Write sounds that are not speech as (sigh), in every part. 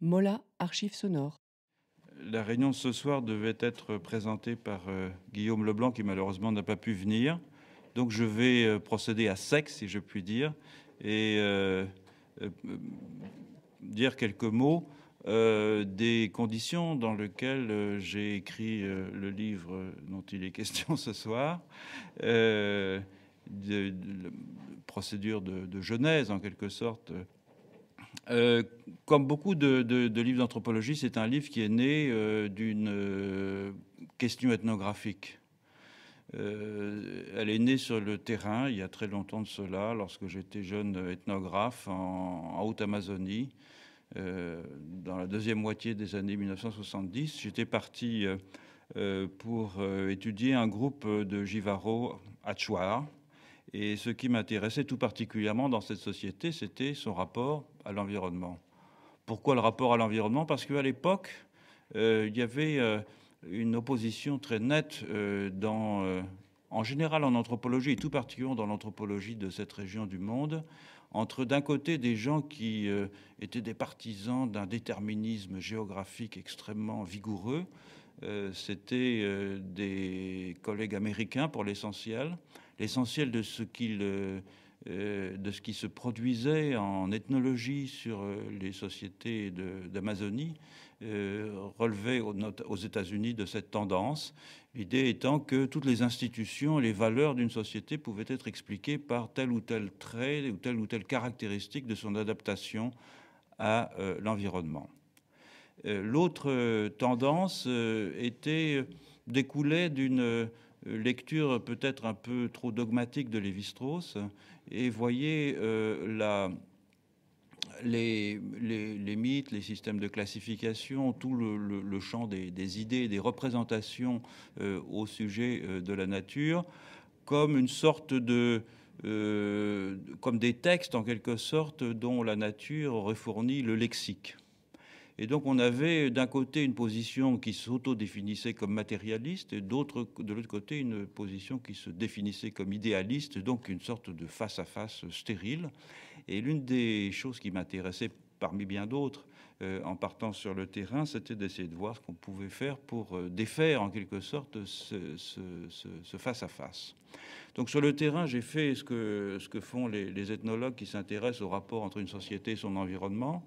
Mola, archives sonores. La réunion de ce soir devait être présentée par euh, Guillaume Leblanc, qui malheureusement n'a pas pu venir. Donc je vais euh, procéder à sec, si je puis dire, et euh, dire quelques mots des conditions dans lesquelles j'ai écrit le livre dont il est (laughs) question ce soir. De, procédure de, genèse en quelque sorte euh, comme beaucoup de, livres d'anthropologie, c'est un livre qui est né euh, d'une euh, question ethnographique. elle est née sur le terrain il y a très longtemps de cela, lorsque j'étais jeune ethnographe en, Haute-Amazonie, dans la deuxième moitié des années 1970. J'étais parti pour étudier un groupe de Givaro à Et ce qui m'intéressait tout particulièrement dans cette société, c'était son rapport à l'environnement. Pourquoi le rapport à l'environnement Parce qu'à l'époque, euh, il y avait euh, une opposition très nette euh, dans, en général en anthropologie, et tout particulièrement dans l'anthropologie de cette région du monde, entre d'un côté des gens qui étaient des partisans d'un déterminisme géographique extrêmement vigoureux, c'était des collègues américains pour l'essentiel, l'essentiel de ce qu'ils euh, de ce qui se produisait en ethnologie sur euh, les sociétés d'Amazonie euh, relevait aux États-Unis de cette tendance. L'idée étant que toutes les institutions, les valeurs d'une société pouvaient être expliquées par tel ou tel trait ou telle ou telle caractéristique de son adaptation à l'environnement. L'autre tendance était découlait d'une euh, lecture peut-être un peu trop dogmatique de Lévi-Strauss et voyait euh, les, mythes, les systèmes de classification, tout le, champ des, idées, des représentations euh, au sujet de la nature, comme une sorte de comme des textes en quelque sorte dont la nature aurait fourni le lexique. Et donc on avait d'un côté une position qui s'auto-définissait comme matérialiste et de l'autre côté une position qui se définissait comme idéaliste, donc une sorte de face-à-face stérile. Et l'une des choses qui m'intéressait parmi bien d'autres euh, en partant sur le terrain, c'était d'essayer de voir ce qu'on pouvait faire pour euh, défaire en quelque sorte ce, face à face. Donc sur le terrain, j'ai fait ce que, font les, les ethnologues qui s'intéressent au rapport entre une société et son environnement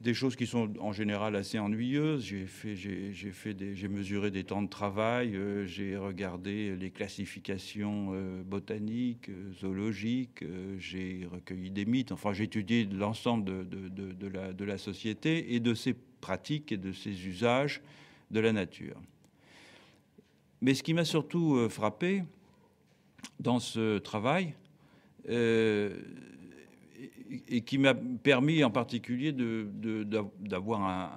des choses qui sont en général assez ennuyeuses. J'ai fait, j'ai, mesuré des temps de travail, euh, j'ai regardé les classifications euh, botaniques, euh, zoologiques, j'ai recueilli des mythes. Enfin, j'ai étudié l'ensemble de, la, de la société et de ses pratiques et de ses usages de la nature. Mais ce qui m'a surtout frappé dans ce travail, et qui m'a permis en particulier d'avoir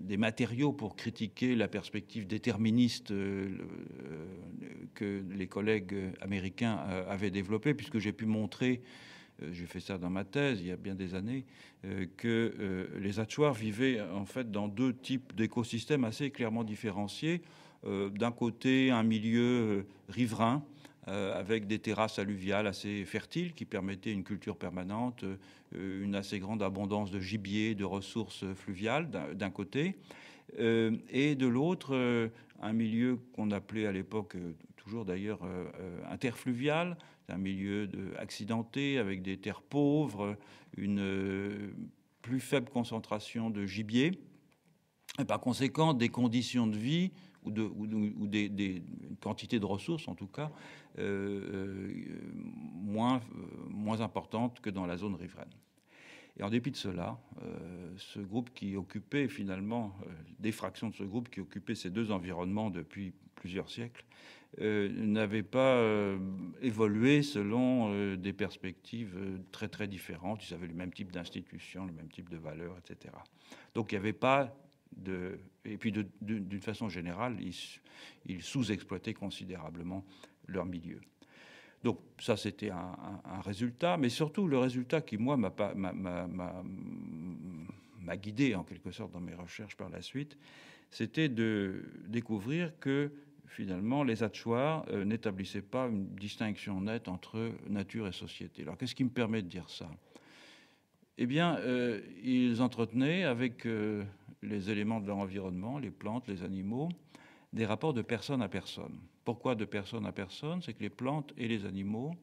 des matériaux pour critiquer la perspective déterministe euh, que les collègues américains euh, avaient développée, puisque j'ai pu montrer, euh, j'ai fait ça dans ma thèse il y a bien des années, que les Hatchoirs vivaient en fait dans deux types d'écosystèmes assez clairement différenciés. D'un côté, un milieu riverain euh, avec des terrasses alluviales assez fertiles qui permettaient une culture permanente, euh, une assez grande abondance de gibier, de ressources fluviales d'un côté, euh, et de l'autre, un milieu qu'on appelait à l'époque, toujours d'ailleurs, interfluvial, un milieu accidenté avec des terres pauvres, une plus faible concentration de gibier, et par conséquent des conditions de vie ou, de, ou, des, quantités de ressources, en tout cas, euh, euh, moins, euh, moins importantes que dans la zone riveraine. Et en dépit de cela, ce groupe qui occupait finalement, des fractions de ce groupe qui occupait ces deux environnements depuis plusieurs siècles, euh, n'avait pas évolué selon des perspectives très très différentes. Ils avaient le même type d'institution, le même type de valeurs, etc. Donc il n'y avait pas de, et puis d'une façon générale, ils, sous-exploitaient considérablement leur milieu. Donc ça, c'était un, résultat, mais surtout le résultat qui, moi, m'a guidé en quelque sorte dans mes recherches par la suite, c'était de découvrir que finalement, les Atchoirs euh, n'établissaient pas une distinction nette entre nature et société. Alors qu'est-ce qui me permet de dire ça Eh bien, euh, ils entretenaient avec... Euh, les éléments de leur environnement, les plantes, les animaux, des rapports de personne à personne. Pourquoi de personne à personne C'est que les plantes et les animaux,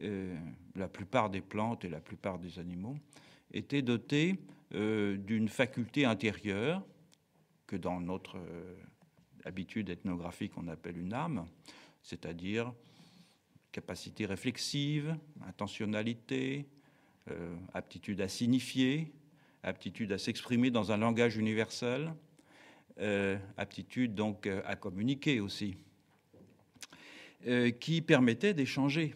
euh, la plupart des plantes et la plupart des animaux, étaient dotés euh, d'une faculté intérieure que dans notre euh, habitude ethnographique on appelle une âme, c'est-à-dire capacité réflexive, intentionnalité, aptitude à signifier, aptitude à s'exprimer dans un langage universel, euh, aptitude donc euh, à communiquer aussi, euh, qui permettait d'échanger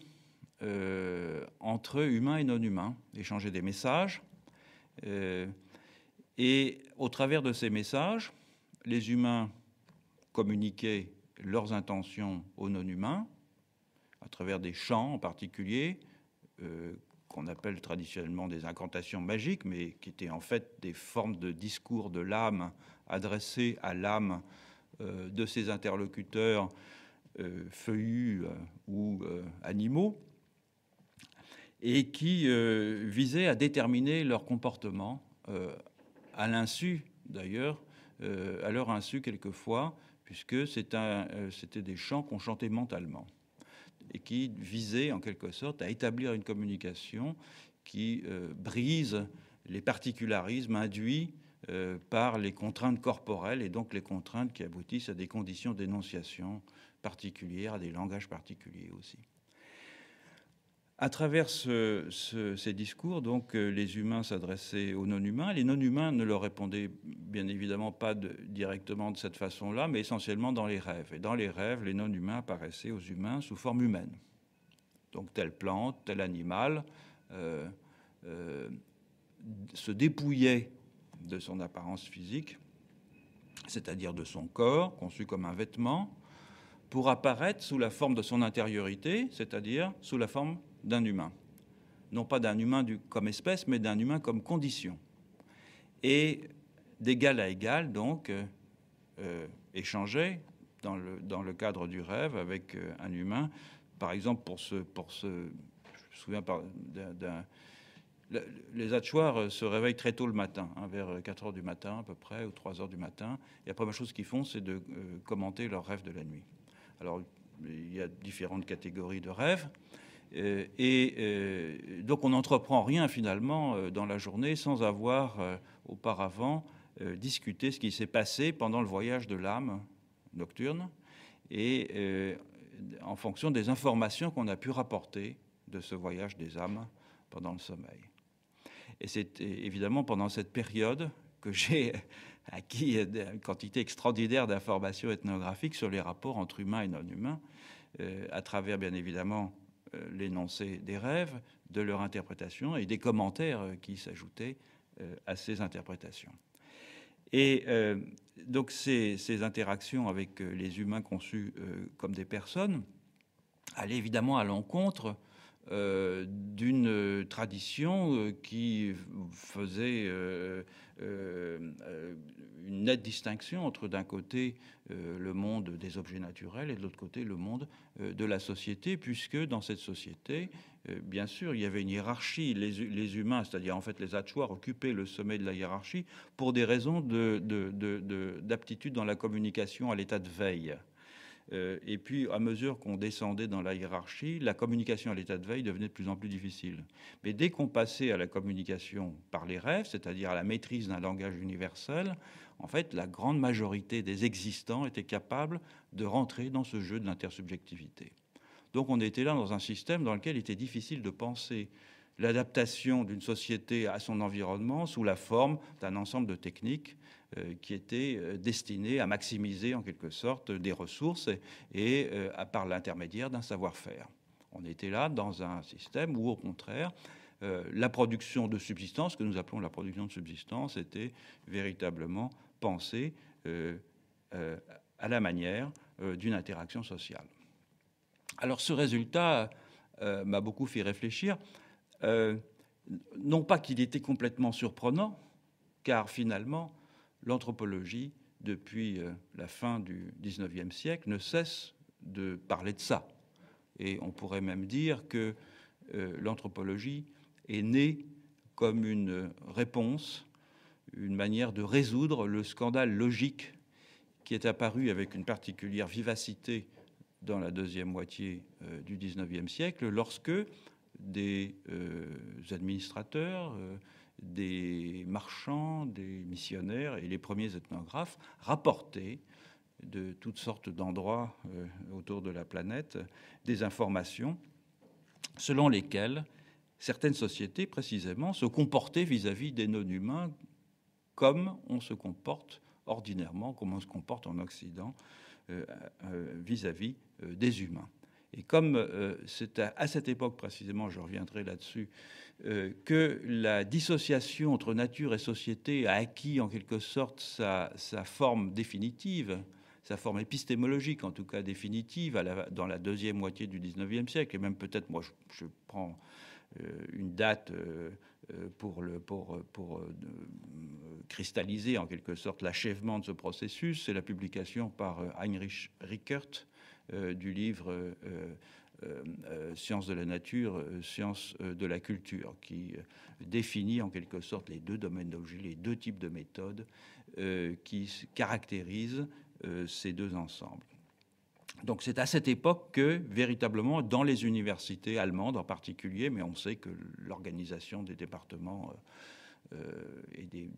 entre humains et non humains, échanger des messages. et au travers de ces messages, les humains communiquaient leurs intentions aux non humains, à travers des chants en particulier, qu'on appelle traditionnellement des incantations magiques, mais qui étaient en fait des formes de discours de l'âme adressés à l'âme euh, de ses interlocuteurs euh, feuillus euh, ou animaux, et qui visaient à déterminer leur comportement, à l'insu d'ailleurs, à leur insu quelquefois, puisque c'était des chants qu'on chantait mentalement et qui visait en quelque sorte à établir une communication qui euh, brise les particularismes induits euh, par les contraintes corporelles et donc les contraintes qui aboutissent à des conditions d'énonciation particulières, à des langages particuliers aussi. À travers ces discours, donc, euh, les humains s'adressaient aux non-humains. Les non-humains ne leur répondaient bien évidemment pas directement de cette façon-là, mais essentiellement dans les rêves. Et dans les rêves, les non-humains apparaissaient aux humains sous forme humaine. Donc telle plante, tel animal euh, euh, se dépouillait de son apparence physique, c'est-à-dire de son corps, conçu comme un vêtement, pour apparaître sous la forme de son intériorité, c'est-à-dire sous la forme d'un humain. Non pas d'un humain du, comme espèce, mais d'un humain comme condition. Et d'égal à égal, donc, euh, euh, échanger dans le, dans le cadre du rêve avec euh, un humain. Par exemple, pour ce, pour ce, je me souviens d'un, les atchoirs se réveillent très tôt le matin, hein, vers 4 heures du matin à peu près, ou 3 heures du matin. Et la première chose qu'ils font, c'est de commenter leur rêve de la nuit. Alors, il y a différentes catégories de rêves. Euh, et euh, donc on n'entreprend rien finalement euh, dans la journée sans avoir auparavant discuté ce qui s'est passé pendant le voyage de l'âme nocturne et en fonction des informations qu'on a pu rapporter de ce voyage des âmes pendant le sommeil. Et c'est évidemment pendant cette période que j'ai (laughs) acquis une quantité extraordinaire d'informations ethnographiques sur les rapports entre humains et non-humains, à travers bien évidemment euh, l'énoncé des rêves, de leur interprétation et des commentaires euh, qui s'ajoutaient euh, à ces interprétations. Et donc ces, interactions avec les humains conçus comme des personnes allaient évidemment à l'encontre euh, d'une euh, tradition euh, qui faisait une nette distinction entre d'un côté le monde des objets naturels et de l'autre côté le monde de la société, puisque dans cette société, bien sûr, il y avait une hiérarchie. Les, humains, c'est-à-dire en fait les atchoirs occupaient le sommet de la hiérarchie pour des raisons d'aptitude dans la communication à l'état de veille. Euh, et puis, à mesure qu'on descendait dans la hiérarchie, la communication à l'état de veille devenait de plus en plus difficile. Mais dès qu'on passait à la communication par les rêves, c'est-à-dire à la maîtrise d'un langage universel, en fait, la grande majorité des existants étaient capables de rentrer dans ce jeu de l'intersubjectivité. Donc on était là dans un système dans lequel il était difficile de penser l'adaptation d'une société à son environnement sous la forme d'un ensemble de techniques euh, qui étaient euh, destinées à maximiser en quelque sorte des ressources et, euh, par l'intermédiaire d'un savoir-faire. On était là dans un système où au contraire, la production de subsistance, que nous appelons la production de subsistance, était véritablement pensée à la manière d'une interaction sociale. Alors ce résultat m'a beaucoup fait réfléchir euh, non pas qu'il était complètement surprenant, car finalement, l'anthropologie, depuis euh, la fin du XIXe siècle, ne cesse de parler de ça. Et on pourrait même dire que euh, l'anthropologie est née comme une réponse, une manière de résoudre le scandale logique qui est apparu avec une particulière vivacité dans la deuxième moitié du XIXe siècle, lorsque des euh, administrateurs, euh, des marchands, des missionnaires et les premiers ethnographes rapportaient de toutes sortes d'endroits euh, autour de la planète des informations selon lesquelles certaines sociétés précisément se comportaient vis-à-vis des non-humains comme on se comporte ordinairement, comme on se comporte en Occident vis-à-vis des humains. Et comme euh, c'est à, cette époque précisément, je reviendrai là-dessus, euh, que la dissociation entre nature et société a acquis en quelque sorte sa, sa forme définitive, sa forme épistémologique en tout cas définitive, dans la deuxième moitié du 19e siècle, et même peut-être, moi je, prends euh, une date pour, le, pour, pour cristalliser en quelque sorte l'achèvement de ce processus, c'est la publication par Heinrich Rickert euh, du livre euh, euh, Sciences de la nature, Sciences de la culture, qui définit en quelque sorte les deux domaines d'objet, les deux types de méthodes qui caractérisent ces deux ensembles. Donc c'est à cette époque que, véritablement, dans les universités allemandes en particulier, mais on sait que l'organisation des départements euh, et des,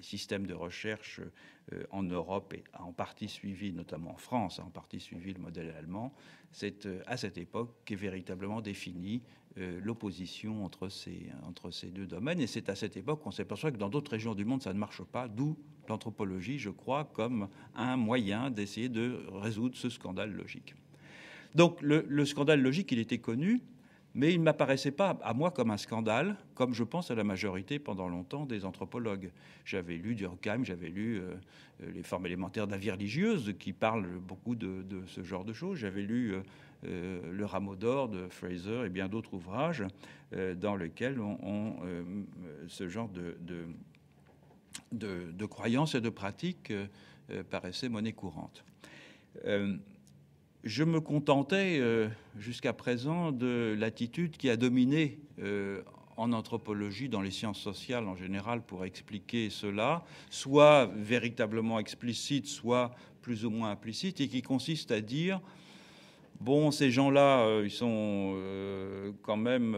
systèmes de recherche euh, en Europe et en partie suivi, notamment en France, hein, en partie suivi le modèle allemand, c'est euh, à cette époque qu'est véritablement définie l'opposition entre ces, entre ces deux domaines. Et c'est à cette époque qu'on s'est s'aperçoit que dans d'autres régions du monde, ça ne marche pas, d'où l'anthropologie, je crois, comme un moyen d'essayer de résoudre ce scandale logique. Donc le, le scandale logique, il était connu, mais il ne m'apparaissait pas à moi comme un scandale, comme je pense à la majorité pendant longtemps des anthropologues. J'avais lu Durkheim, j'avais lu euh, euh, les formes élémentaires de la vie religieuse qui parlent beaucoup de, ce genre de choses. J'avais lu euh, Le rameau d'or de Fraser et bien d'autres ouvrages dans lesquels on, ce genre de, de, de, croyances et de pratiques paraissait monnaie courante je me contentais euh, jusqu'à présent de l'attitude qui a dominé euh, en anthropologie, dans les sciences sociales en général, pour expliquer cela, soit véritablement explicite, soit plus ou moins implicite, et qui consiste à dire, bon, ces gens-là, euh, ils sont quand même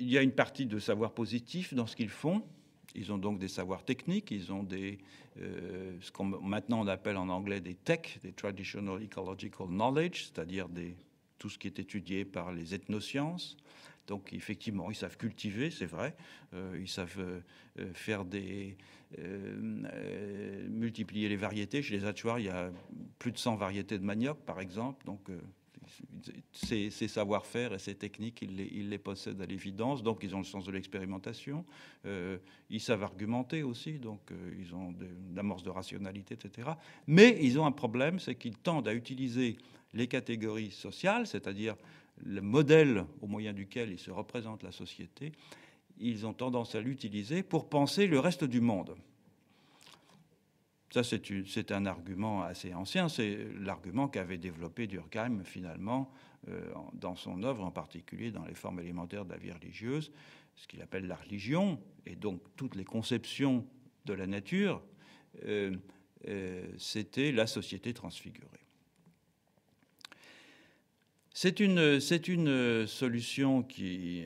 il y a une partie de savoir positif dans ce qu'ils font. Ils ont donc des savoirs techniques, ils ont des, euh, ce qu'on maintenant on appelle en anglais des tech, des Traditional Ecological Knowledge, c'est-à-dire tout ce qui est étudié par les ethnosciences. Donc effectivement, ils savent cultiver, c'est vrai, euh, ils savent euh, faire des... multiplier les variétés. Chez les Achuars, il y a plus de 100 variétés de manioc, par exemple, donc ces, savoir-faire et ces techniques, ils les, possèdent à l'évidence, donc ils ont le sens de l'expérimentation, euh, ils savent argumenter aussi, donc euh, ils ont une amorce de rationalité, etc. Mais ils ont un problème, c'est qu'ils tendent à utiliser les catégories sociales, c'est-à-dire le modèle au moyen duquel ils se représentent la société, ils ont tendance à l'utiliser pour penser le reste du monde. Ça, c'est un argument assez ancien. C'est l'argument qu'avait développé Durkheim, finalement, euh, dans son œuvre, en particulier dans les formes élémentaires de la vie religieuse, ce qu'il appelle la religion, et donc toutes les conceptions de la nature, euh, euh, c'était la société transfigurée. C'est une, une, solution qui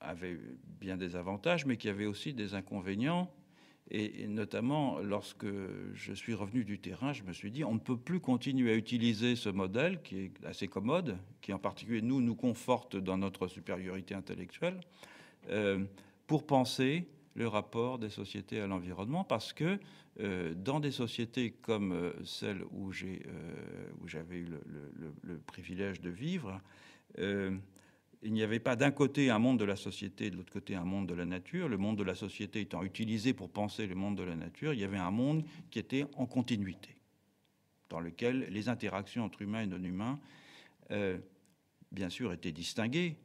avait bien des avantages, mais qui avait aussi des inconvénients et notamment, lorsque je suis revenu du terrain, je me suis dit, on ne peut plus continuer à utiliser ce modèle qui est assez commode, qui en particulier nous, nous conforte dans notre supériorité intellectuelle, euh, pour penser le rapport des sociétés à l'environnement, parce que euh, dans des sociétés comme euh, celle où j'avais eu le, le, privilège de vivre, il n'y avait pas d'un côté un monde de la société et de l'autre côté un monde de la nature. Le monde de la société étant utilisé pour penser le monde de la nature, il y avait un monde qui était en continuité, dans lequel les interactions entre humains et non-humains, euh, bien sûr, étaient distinguées,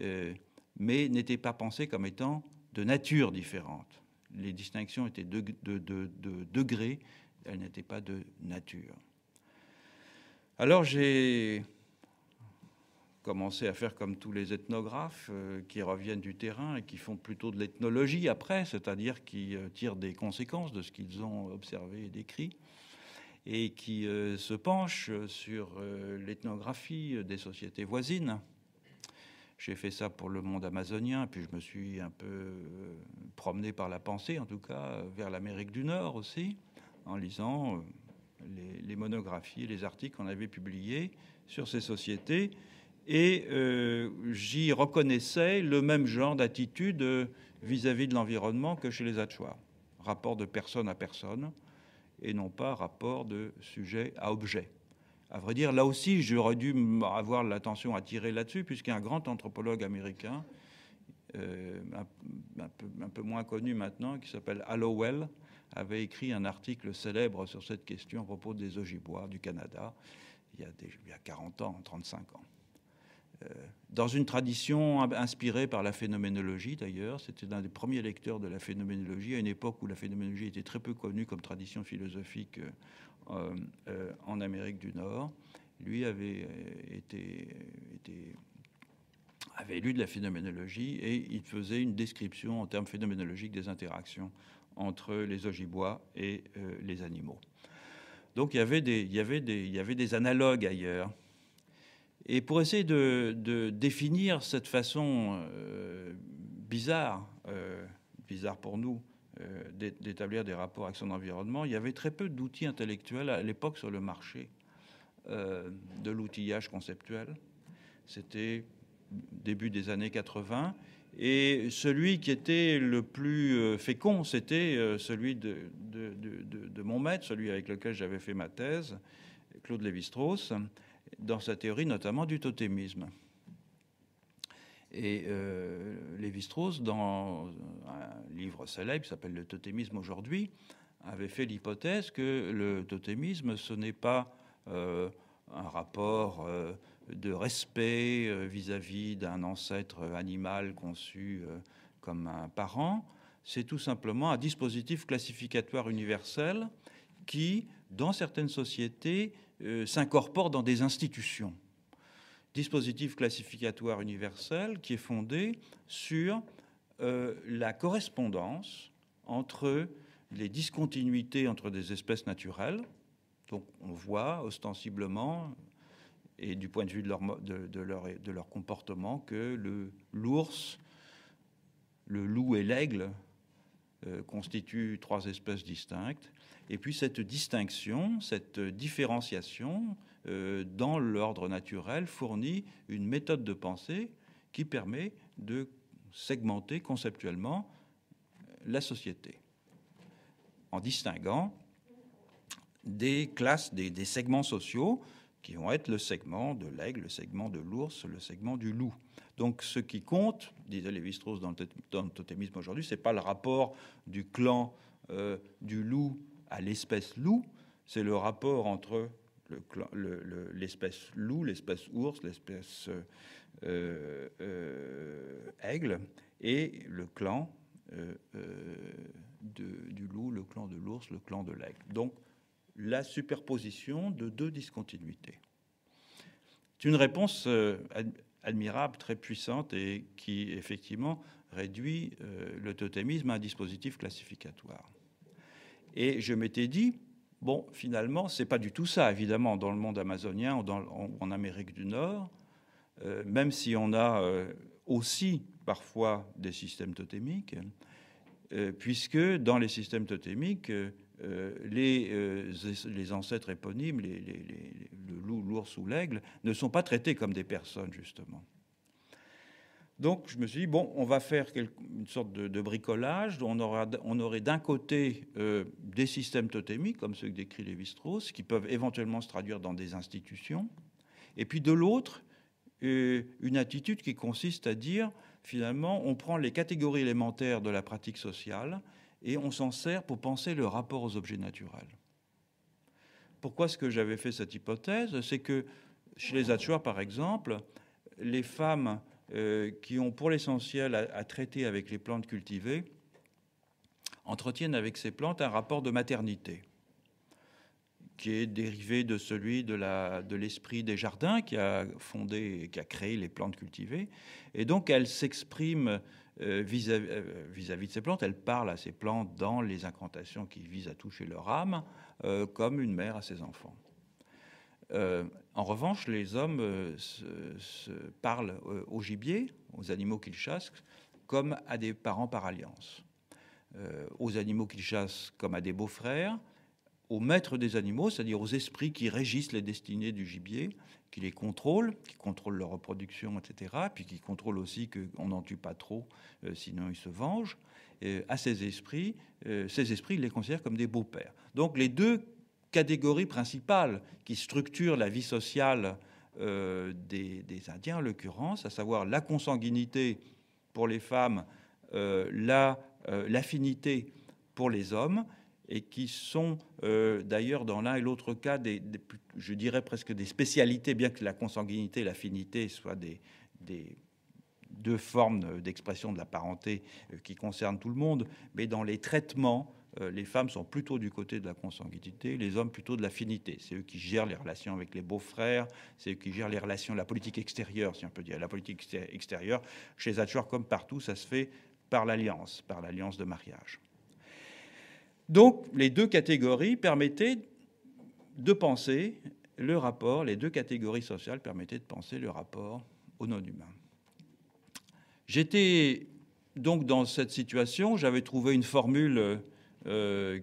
euh, mais n'étaient pas pensées comme étant de nature différente. Les distinctions étaient de, de, de degrés, elles n'étaient pas de nature. Alors j'ai commencer à faire comme tous les ethnographes euh, qui reviennent du terrain et qui font plutôt de l'ethnologie après, c'est-à-dire qui euh, tirent des conséquences de ce qu'ils ont observé et décrit, et qui euh, se penchent sur l'ethnographie des sociétés voisines. J'ai fait ça pour le monde amazonien, puis je me suis un peu promené par la pensée, en tout cas, vers l'Amérique du Nord aussi, en lisant les, les monographies et les articles qu'on avait publiés sur ces sociétés et euh, j'y reconnaissais le même genre d'attitude euh, vis-à-vis de l'environnement que chez les atchois Rapport de personne à personne et non pas rapport de sujet à objet. À vrai dire, là aussi, j'aurais dû avoir l'attention attirée là-dessus, puisqu'un grand anthropologue américain, euh, un, peu, moins connu maintenant, qui s'appelle Hallowell, avait écrit un article célèbre sur cette question à propos des Ojibwas du Canada, y il y a 40 ans, 35 ans dans une tradition inspirée par la phénoménologie d'ailleurs, c'était l'un des premiers lecteurs de la phénoménologie à une époque où la phénoménologie était très peu connue comme tradition philosophique euh, euh, euh, en Amérique du Nord. Lui avait lu de la phénoménologie et il faisait une description en termes phénoménologiques des interactions entre les ogibois et les animaux. Donc il il y avait des analogues ailleurs. Et pour essayer de, définir cette façon euh, bizarre, euh, bizarre pour nous, euh, d'établir des rapports avec son environnement, il y avait très peu d'outils intellectuels à l'époque sur le marché, de l'outillage conceptuel. C'était début des années 80. Et celui qui était le plus fécond, c'était celui de, de, mon maître, celui avec lequel j'avais fait ma thèse, Claude Lévi-Strauss dans sa théorie notamment du totémisme. Et euh, Lévi-Strauss, dans un livre célèbre qui s'appelle Le totémisme aujourd'hui, avait fait l'hypothèse que le totémisme, ce n'est pas euh, un rapport euh, de respect euh, vis-à-vis d'un ancêtre animal conçu comme un parent, c'est tout simplement un dispositif classificatoire universel qui, dans certaines sociétés, s'incorpore euh, s'incorporent dans des institutions. Dispositif classificatoire universel qui est fondé sur euh, la correspondance entre les discontinuités entre des espèces naturelles. Donc on voit ostensiblement, et du point de vue de leur, de, de leur comportement, que l'ours, le loup et l'aigle euh, constituent trois espèces distinctes. Et puis cette distinction, cette différenciation euh, dans l'ordre naturel fournit une méthode de pensée qui permet de segmenter conceptuellement euh, la société en distinguant des classes, des, des, segments sociaux qui vont être le segment de l'aigle, le segment de l'ours, le segment du loup. Donc ce qui compte, disait Lévi-Strauss dans, le totémisme aujourd'hui, ce n'est pas le rapport du clan euh, du loup à l'espèce loup, c'est le rapport entre l'espèce loup, l'espèce ours, l'espèce euh, euh, aigle et le clan du loup, le clan de l'ours, le clan de l'aigle. Donc la superposition de deux discontinuités. C'est une réponse admirable, très puissante et qui effectivement réduit euh, le totémisme à un dispositif classificatoire. Et je m'étais dit, bon, finalement, c'est pas du tout ça, évidemment, dans le monde amazonien ou, en, Amérique du Nord, euh, même si on a euh, aussi parfois des systèmes totémiques, puisque dans les systèmes totémiques, euh, euh, les, ancêtres éponymes, le loup, l'ours ou l'aigle, ne sont pas traités comme des personnes, justement. Donc je me suis dit, bon, on va faire une sorte de, bricolage. On, on aurait d'un côté euh, des systèmes totémiques, comme ceux que décrit Lévi-Strauss, qui peuvent éventuellement se traduire dans des institutions. Et puis de l'autre, une attitude qui consiste à dire, finalement, on prend les catégories élémentaires de la pratique sociale et on s'en sert pour penser le rapport aux objets naturels. Pourquoi ce que j'avais fait cette hypothèse C'est que chez les Atchoirs, par exemple, les femmes euh, qui ont pour l'essentiel à, traiter avec les plantes cultivées entretiennent avec ces plantes un rapport de maternité qui est dérivé de celui de, de l'esprit des jardins qui a fondé et qui a créé les plantes cultivées. Et donc, elles s'expriment euh, euh, vis-à-vis de ces plantes. Elle parle à ces plantes dans les incantations qui visent à toucher leur âme, euh, comme une mère à ses enfants. en revanche, les hommes se parlent au gibier, aux animaux qu'ils chassent, comme à des parents par alliance, aux animaux qu'ils chassent comme à des beaux-frères, aux maîtres des animaux, c'est-à-dire aux esprits qui régissent les destinées du gibier, qui les contrôlent, qui contrôlent leur reproduction, etc., puis qui contrôlent aussi qu'on n'en tue pas trop, euh, sinon ils se vengent, à ces esprits, euh, ces esprits, ils les considèrent comme des beaux-pères. Donc les deux catégories principales qui structurent la vie sociale euh, des, Indiens, en l'occurrence, à savoir la consanguinité pour les femmes, l'affinité pour les hommes, et qui sont euh, d'ailleurs dans l'un et l'autre cas, je dirais presque des spécialités, bien que la consanguinité et l'affinité soient des, deux formes euh, d'expression de la parenté euh, qui concernent tout le monde, mais dans les traitements, les femmes sont plutôt du côté de la consanguinité, les hommes plutôt de l'affinité. C'est eux qui gèrent les relations avec les beaux-frères, c'est eux qui gèrent les relations, la politique extérieure, si on peut dire. La politique extérieure, chez Thatcher comme partout, ça se fait par l'alliance, par l'alliance de mariage. Donc les deux catégories permettaient de penser le rapport, les deux catégories sociales permettaient de penser le rapport au non-humain. J'étais donc dans cette situation, j'avais trouvé une formule euh,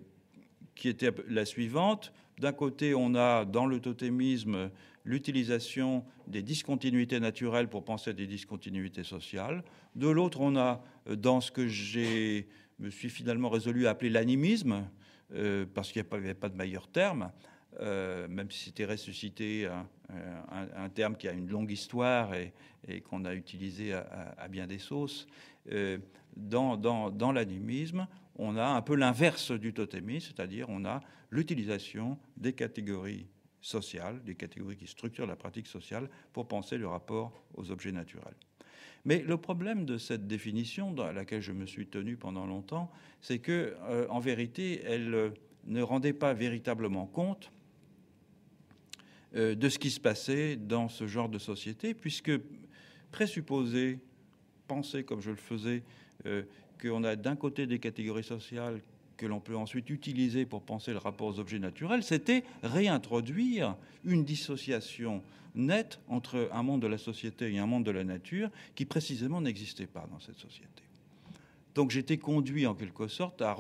qui était la suivante. D'un côté, on a dans l'autotémisme, l'utilisation des discontinuités naturelles pour penser à des discontinuités sociales. De l'autre, on a dans ce que j'ai me suis finalement résolu à appeler l'animisme, euh, parce qu'il n'y avait pas de meilleur terme, euh, même si c'était ressuscité euh, un, terme qui a une longue histoire et, qu'on a utilisé à, bien des sauces. dans, dans, dans l'animisme, on a un peu l'inverse du totémisme, c'est-à-dire on a l'utilisation des catégories sociales, des catégories qui structurent la pratique sociale pour penser le rapport aux objets naturels. Mais le problème de cette définition, à laquelle je me suis tenu pendant longtemps, c'est que, euh, en vérité, elle euh, ne rendait pas véritablement compte euh, de ce qui se passait dans ce genre de société, puisque présupposer, penser comme je le faisais, qu'on a d'un côté des catégories sociales que l'on peut ensuite utiliser pour penser le rapport aux objets naturels, c'était réintroduire une dissociation nette entre un monde de la société et un monde de la nature qui précisément n'existait pas dans cette société. Donc j'étais conduit en quelque sorte à,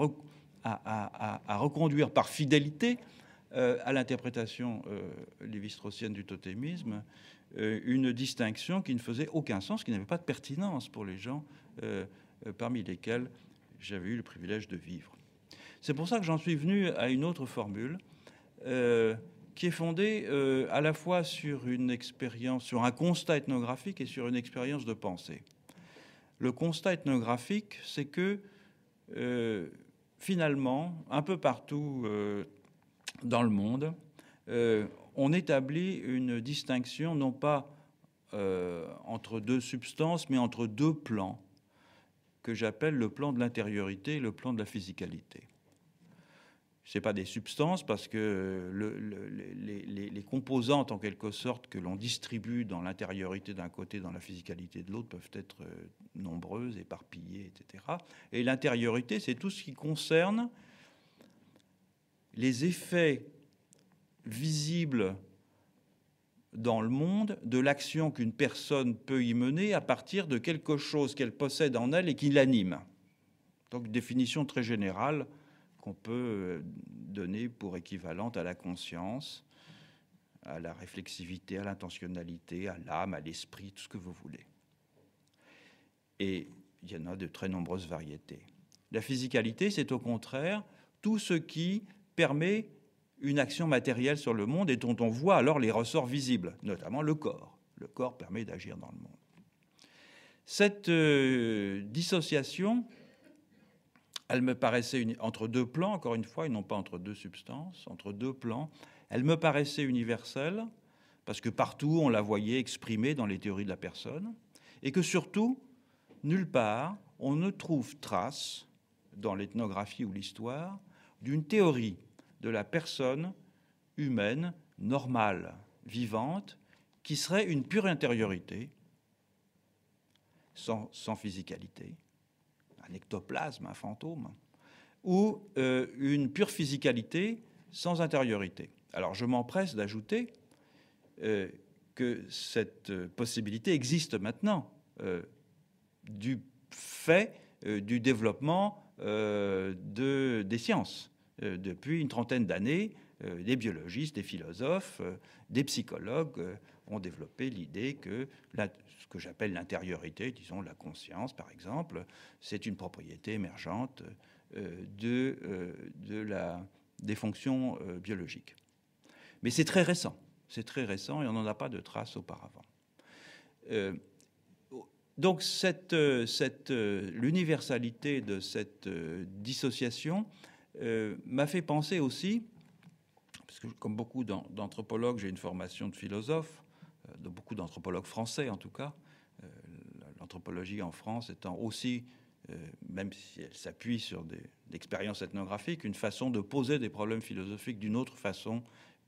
reconduire par fidélité euh, à l'interprétation euh, lévi du totémisme euh, une distinction qui ne faisait aucun sens, qui n'avait pas de pertinence pour les gens euh, parmi lesquels j'avais eu le privilège de vivre. C'est pour ça que j'en suis venu à une autre formule euh, qui est fondée euh, à la fois sur une expérience, sur un constat ethnographique et sur une expérience de pensée. Le constat ethnographique, c'est que euh, finalement, un peu partout dans le monde, on établit une distinction non pas entre deux substances, mais entre deux plans que j'appelle le plan de l'intériorité et le plan de la physicalité. Ce n'est pas, des substances, parce que les, composantes, en quelque sorte, que l'on distribue dans l'intériorité d'un côté, dans la physicalité de l'autre, peuvent être euh, nombreuses, éparpillées, etc. Et l'intériorité, c'est tout ce qui concerne les effets visibles dans le monde de l'action qu'une personne peut y mener à partir de quelque chose qu'elle possède en elle et qui l'anime. Donc, définition très générale qu'on peut euh, donner pour équivalente à la conscience, à la réflexivité, à l'intentionnalité, à l'âme, à l'esprit, tout ce que vous voulez. Et il y en a de très nombreuses variétés. La physicalité, c'est au contraire tout ce qui permet une action matérielle sur le monde et dont on voit alors les ressorts visibles, notamment le corps. Le corps permet d'agir dans le monde. Cette euh, dissociation elle me paraissait entre deux plans, encore une fois, et non pas entre deux substances, entre deux plans. Elle me paraissait universelle parce que partout on la voyait exprimée dans les théories de la personne, et que surtout, nulle part, on ne trouve trace dans l'ethnographie ou l'histoire d'une théorie de la personne humaine normale, vivante, qui serait une pure intériorité, sans, sans physicalité, un ectoplasme, un fantôme, ou euh, une pure physicalité sans intériorité. Alors je m'empresse d'ajouter euh, que cette euh, possibilité existe maintenant du fait du développement des sciences. depuis une trentaine d'années, des biologistes, des philosophes, des psychologues ont développé l'idée que ce que j'appelle l'intériorité, disons la conscience par exemple, c'est une propriété émergente euh, de, euh, de la, des fonctions euh, biologiques. Mais c'est très récent, c'est très récent et on n'en a pas de traces auparavant. donc cette, cette, l'universalité de cette dissociation m'a fait penser aussi parce que comme beaucoup d'anthropologues, j'ai une formation de philosophe, euh, de beaucoup d'anthropologues français en tout cas, euh, l'anthropologie en France étant aussi, euh, même si elle s'appuie sur des, expériences ethnographiques, une façon de poser des problèmes philosophiques d'une autre façon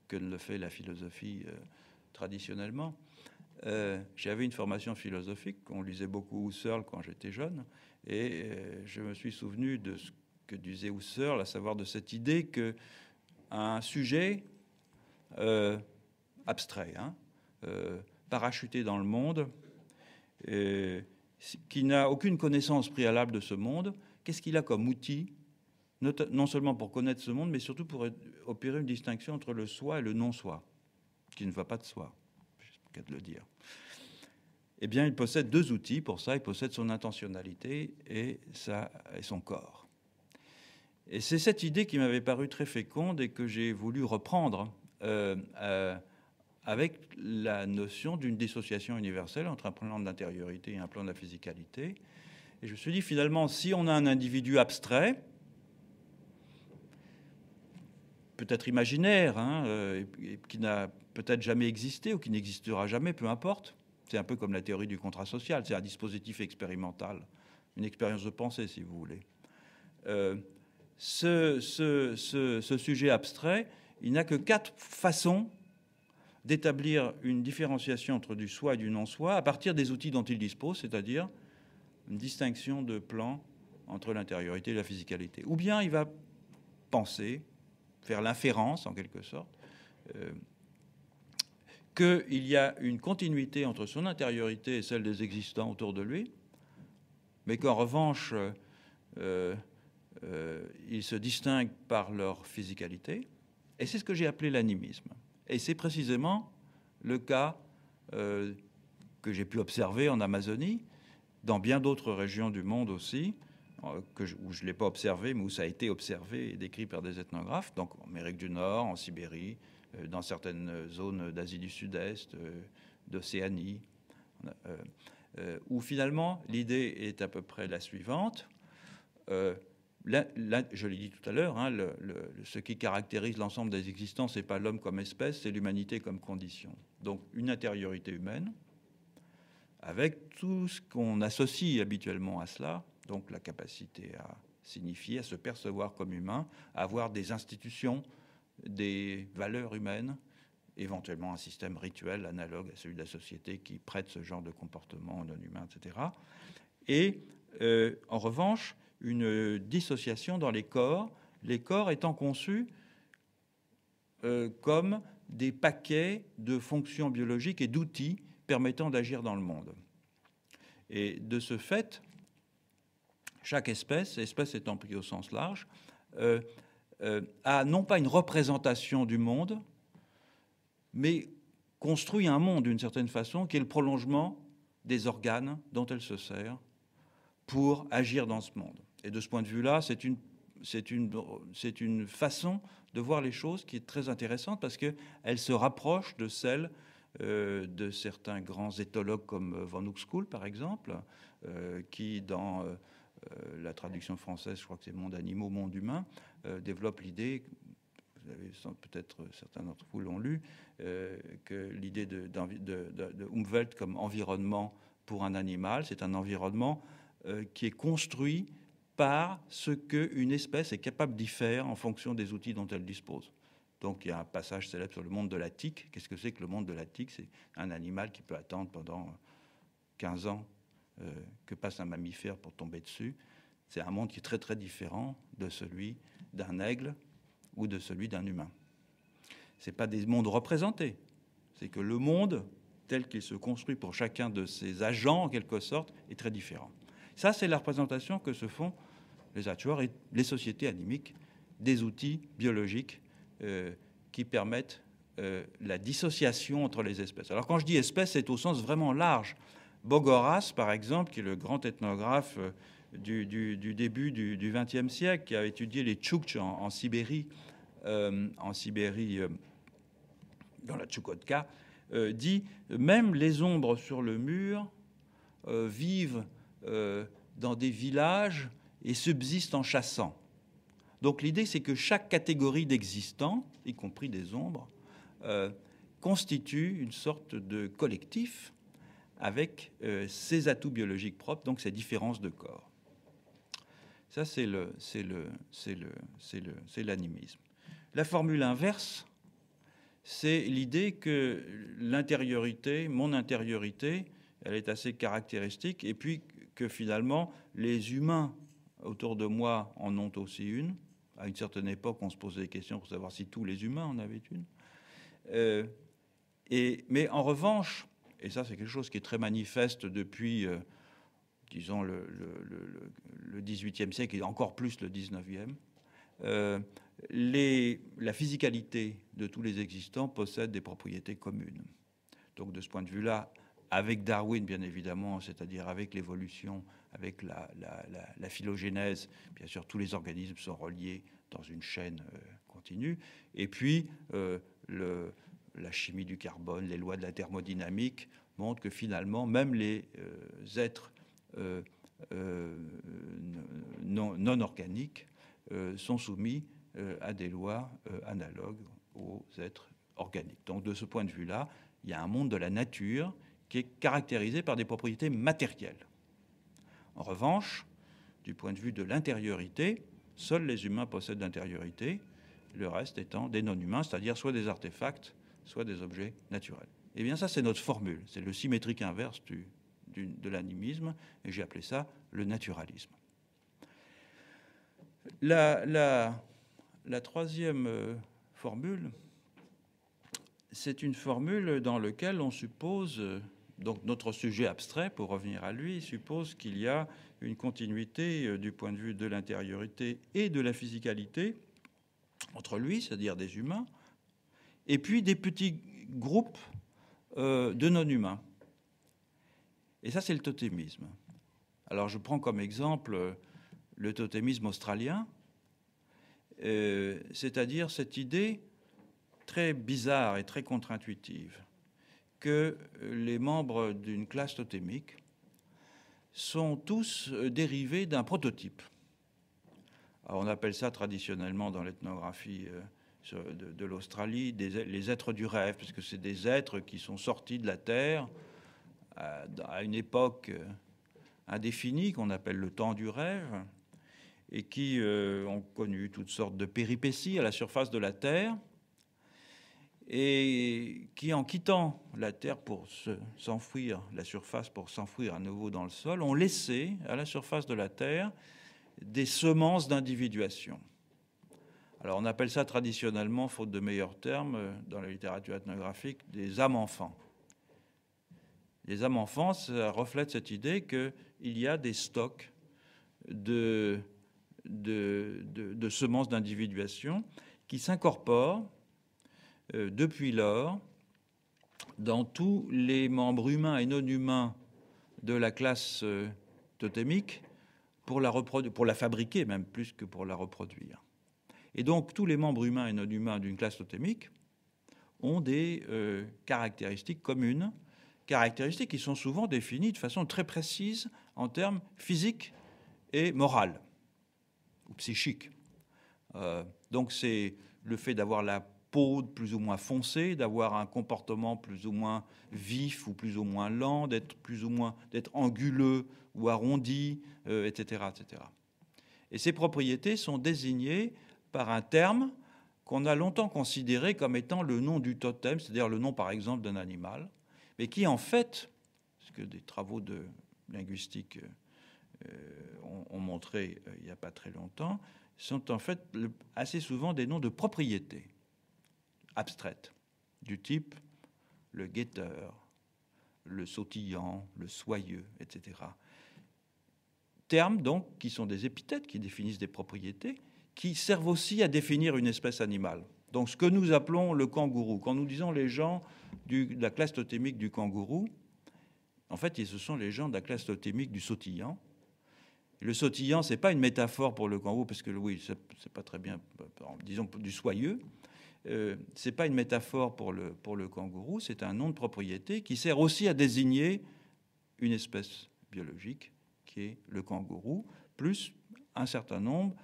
que ne le fait la philosophie traditionnellement. Euh, j'avais une formation philosophique, on lisait beaucoup Husserl quand j'étais jeune, et je me suis souvenu de ce que disait Husserl, à savoir de cette idée que un sujet abstrait, hein, euh, parachuté dans le monde, qui n'a aucune connaissance préalable de ce monde, qu'est-ce qu'il a comme outil, non seulement pour connaître ce monde, mais surtout pour opérer une distinction entre le soi et le non-soi, qui ne va pas de soi, qu'à de le dire. Eh bien, il possède deux outils pour ça. Il possède son intentionnalité et, et son corps. Et c'est cette idée qui m'avait paru très féconde et que j'ai voulu reprendre euh, avec la notion d'une dissociation universelle entre un plan de l'intériorité et un plan de la physicalité. Et je me suis dit, finalement, si on a un individu abstrait, peut-être imaginaire, hein, euh, qui n'a peut-être jamais existé ou qui n'existera jamais, peu importe, c'est un peu comme la théorie du contrat social, c'est un dispositif expérimental, une expérience de pensée, si vous voulez. Euh, ce, ce, ce sujet abstrait, il n'a que quatre façons d'établir une différenciation entre du soi et du non-soi à partir des outils dont il dispose, c'est-à-dire une distinction de plan entre l'intériorité et la physicalité. Ou bien il va penser, faire l'inférence en quelque sorte, euh, qu'il y a une continuité entre son intériorité et celle des existants autour de lui, mais qu'en revanche, euh, euh ils se distingue par leur physicalité. Et c'est ce que j'ai appelé l'animisme. Et c'est précisément le cas euh, que j'ai pu observer en Amazonie, dans bien d'autres régions du monde aussi, euh, que où je ne l'ai pas observé, mais où ça a été observé et décrit par des ethnographes, donc en Amérique du Nord, en Sibérie, euh, dans certaines zones d'Asie du Sud-Est, d'Océanie, où finalement l'idée est à peu près la suivante je l'ai dit tout à l'heure, hein, ce qui caractérise l'ensemble des existences, n'est pas l'homme comme espèce, c'est l'humanité comme condition. Donc une intériorité humaine, avec tout ce qu'on associe habituellement à cela, donc la capacité à signifier, à se percevoir comme humain, à avoir des institutions, des valeurs humaines, éventuellement un système rituel analogue à celui de la société qui prête ce genre de comportement non humain, etc. Et euh, en revanche, une dissociation dans les corps, les corps étant conçus euh, comme des paquets de fonctions biologiques et d'outils permettant d'agir dans le monde. Et de ce fait, chaque espèce, espèce étant pris au sens large, euh, euh, a non pas une représentation du monde, mais construit un monde d'une certaine façon qui est le prolongement des organes dont elle se sert pour agir dans ce monde. Et de ce point de vue-là, c'est une, c'est une, c'est une façon de voir les choses qui est très intéressante parce qu'elle se rapproche de celle euh, de certains grands éthologues comme euh, Van Hoekskool, par exemple, euh, qui, dans la traduction française, je crois que c'est Monde animaux, monde humain, développe l'idée vous avez peut-être certains d'entre vous l'ont lu, que l'idée de, Umwelt comme environnement pour un animal, c'est un environnement qui est construit par ce qu'une espèce est capable d'y faire en fonction des outils dont elle dispose. Donc il y a un passage célèbre sur le monde de la tique. Qu'est-ce que c'est que le monde de la tique C'est un animal qui peut attendre pendant 15 euh, ans euh, que passe un mammifère pour tomber dessus. C'est un monde qui est très très différent de celui d'un aigle ou de celui d'un humain. Ce pas des mondes représentés. C'est que le monde tel qu'il se construit pour chacun de ses agents, en quelque sorte, est très différent. Ça, c'est la représentation que se font les actuaires et les sociétés animiques des outils biologiques euh, qui permettent euh, la dissociation entre les espèces. Alors quand je dis espèce, c'est au sens vraiment large. Bogoras, par exemple, qui est le grand ethnographe euh, du, début du XXe siècle, qui a étudié les Tchouktches en, Sibérie, en Sibérie dans la Tchoukotka, dit même les ombres sur le mur vivent dans des villages et subsistent en chassant. Donc l'idée, c'est que chaque catégorie d'existants, y compris des ombres, euh, constitue une sorte de collectif avec euh, ses atouts biologiques propres, donc ses différences de corps. Ça, c'est le, c'est le, c'est le, c'est le, c'est l'animisme. La formule inverse, c'est l'idée que l'intériorité, mon intériorité, elle est assez caractéristique, et puis que finalement les humains autour de moi en ont aussi une. À une certaine époque, on se posait des questions pour savoir si tous les humains en avaient une. Euh, et, mais en revanche, et ça c'est quelque chose qui est très manifeste depuis, euh, disons, le, le, 18e siècle et encore plus le 19e, euh, les, la physicalité de tous les existants possède des propriétés communes. Donc de ce point de vue-là, avec Darwin bien évidemment, c'est-à-dire avec l'évolution avec la, phylogénèse. Bien sûr, tous les organismes sont reliés dans une chaîne euh, continue. Et puis, euh, la chimie du carbone, les lois de la thermodynamique montrent que finalement, même les euh, êtres non, organiques sont soumis à des lois analogues aux êtres organiques. Donc, de ce point de vue-là, il y a un monde de la nature qui est caractérisé par des propriétés matérielles. En revanche, du point de vue de l'intériorité, seuls les humains possèdent l'intériorité, le reste étant des non-humains, c'est-à-dire soit des artefacts, soit des objets naturels. Eh bien ça, c'est notre formule, c'est le symétrique inverse de l'animisme, et j'ai appelé ça le naturalisme. la troisième euh, formule, c'est une formule dans laquelle on suppose euh, donc notre sujet abstrait, pour revenir à lui, suppose qu'il y a une continuité euh, du point de vue de l'intériorité et de la physicalité entre lui, c'est-à-dire des humains, et puis des petits groupes euh, de non-humains. Et ça, c'est le totémisme. Alors je prends comme exemple euh, le totémisme australien, c'est-à-dire cette idée très bizarre et très contre-intuitive que euh, les membres d'une classe totémique sont tous euh, dérivés d'un prototype. on appelle ça traditionnellement dans l'ethnographie euh, de, l'Australie les êtres du rêve, parce que c'est des êtres qui sont sortis de la Terre à, une époque indéfinie qu'on appelle le temps du rêve, et qui ont connu toutes sortes de péripéties à la surface de la Terre, et qui, en quittant la Terre pour s'enfouir, la surface pour s'enfouir à nouveau dans le sol, ont laissé à la surface de la Terre des semences d'individuation. Alors on appelle ça traditionnellement, faute de meilleurs termes euh, dans la littérature ethnographique, des âmes enfants. Les âmes enfants, ça reflète cette idée qu'il y a des stocks de, de semences d'individuation qui s'incorporent euh, depuis lors, dans tous les membres humains et non humains de la classe euh, totémique pour la, pour la fabriquer même plus que pour la reproduire. Et donc tous les membres humains et non humains d'une classe totémique ont des euh, caractéristiques communes, caractéristiques qui sont souvent définies de façon très précise en termes physiques et morales, ou psychiques. donc c'est le fait d'avoir la peau plus ou moins foncée, d'avoir un comportement plus ou moins vif ou plus ou moins lent, d'être plus ou moins d'être anguleux ou arrondi, etc., euh, etc. Et ces propriétés sont désignées par un terme qu'on a longtemps considéré comme étant le nom du totem, c'est-à-dire le nom par exemple d'un animal, mais qui en fait, ce que des travaux de linguistique euh, ont, montré euh, il n'y a pas très longtemps, sont en fait assez souvent des noms de propriétés abstraites, du type le guetteur, le sautillant, le soyeux, etc. Termes donc qui sont des épithètes, qui définissent des propriétés, qui servent aussi à définir une espèce animale. Donc ce que nous appelons le kangourou, quand nous disons les gens de la classe totémique du kangourou, en fait, ce sont les gens de la classe totémique du sautillant. Le sautillant, ce n'est pas une métaphore pour le kangourou, parce que oui, c'est pas très bien, disons du soyeux, euh, ce n'est pas une métaphore pour le, pour le kangourou, c'est un nom de propriété qui sert aussi à désigner une espèce biologique qui est le kangourou, plus un certain nombre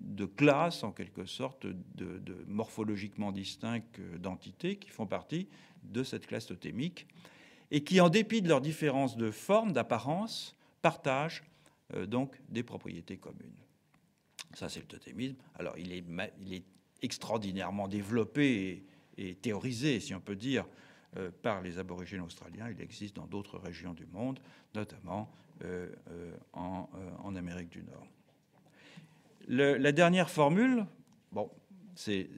de classes, en quelque sorte, de, morphologiquement distinctes d'entités qui font partie de cette classe totémique et qui, en dépit de leurs différences de forme, d'apparence, partagent euh, donc des propriétés communes. Ça, c'est le totémisme. Alors, il est, il est extraordinairement développé et, théorisé, si on peut dire, euh, par les aborigènes australiens. Il existe dans d'autres régions du monde, notamment euh, euh, en, Amérique du Nord. la dernière formule, bon, c'est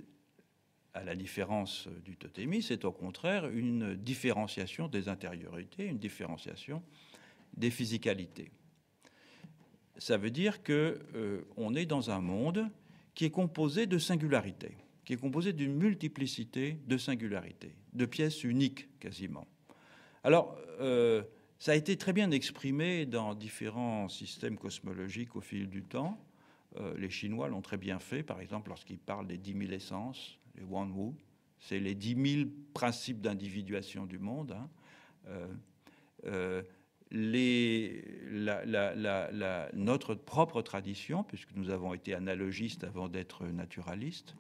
à la différence du totémie, c'est au contraire une différenciation des intériorités, une différenciation des physicalités. Ça veut dire que on est dans un monde qui est composé de singularités, qui est composé d'une multiplicité de singularités, de pièces uniques quasiment. Alors, euh, ça a été très bien exprimé dans différents systèmes cosmologiques au fil du temps. Euh, les Chinois l'ont très bien fait, par exemple, lorsqu'ils parlent des 10 000 essences, les Wu. c'est les 10 000 principes d'individuation du monde. Hein. Euh, les, notre propre tradition, puisque nous avons été analogistes avant d'être naturalistes,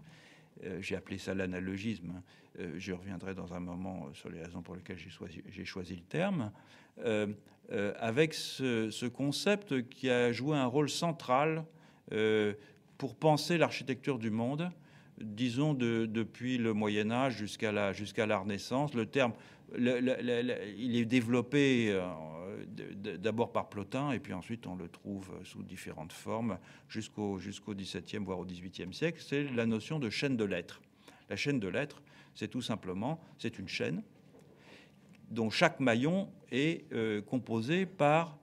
euh, j'ai appelé ça l'analogisme, hein, euh, je reviendrai dans un moment sur les raisons pour lesquelles j'ai choisi, le terme, euh, avec ce, concept qui a joué un rôle central pour penser l'architecture du monde, disons de, depuis le Moyen Âge jusqu'à la, jusqu'à la Renaissance. Le terme il est développé euh, d'abord par Plotin, et puis ensuite on le trouve sous différentes formes jusqu'au jusqu'au XVIIe, voire au XVIIIe siècle, c'est la notion de chaîne de lettres. La chaîne de lettres, c'est tout simplement, c'est une chaîne dont chaque maillon est euh, composé par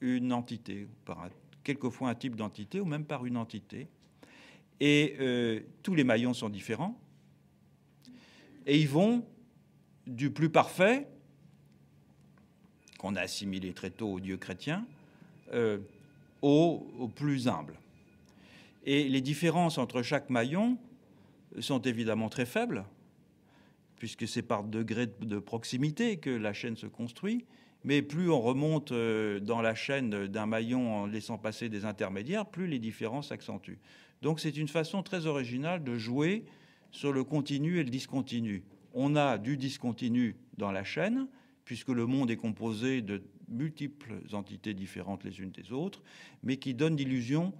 une entité, par quelquefois un type d'entité, ou même par une entité. Et euh, tous les maillons sont différents, et ils vont du plus parfait, qu'on a assimilé très tôt au Dieu chrétien, euh, au, plus humble. Et les différences entre chaque maillon sont évidemment très faibles, puisque c'est par degré de proximité que la chaîne se construit, mais plus on remonte euh, dans la chaîne d'un maillon en laissant passer des intermédiaires, plus les différences s'accentuent. Donc c'est une façon très originale de jouer sur le continu et le discontinu on a du discontinu dans la chaîne, puisque le monde est composé de multiples entités différentes les unes des autres, mais qui donnent l'illusion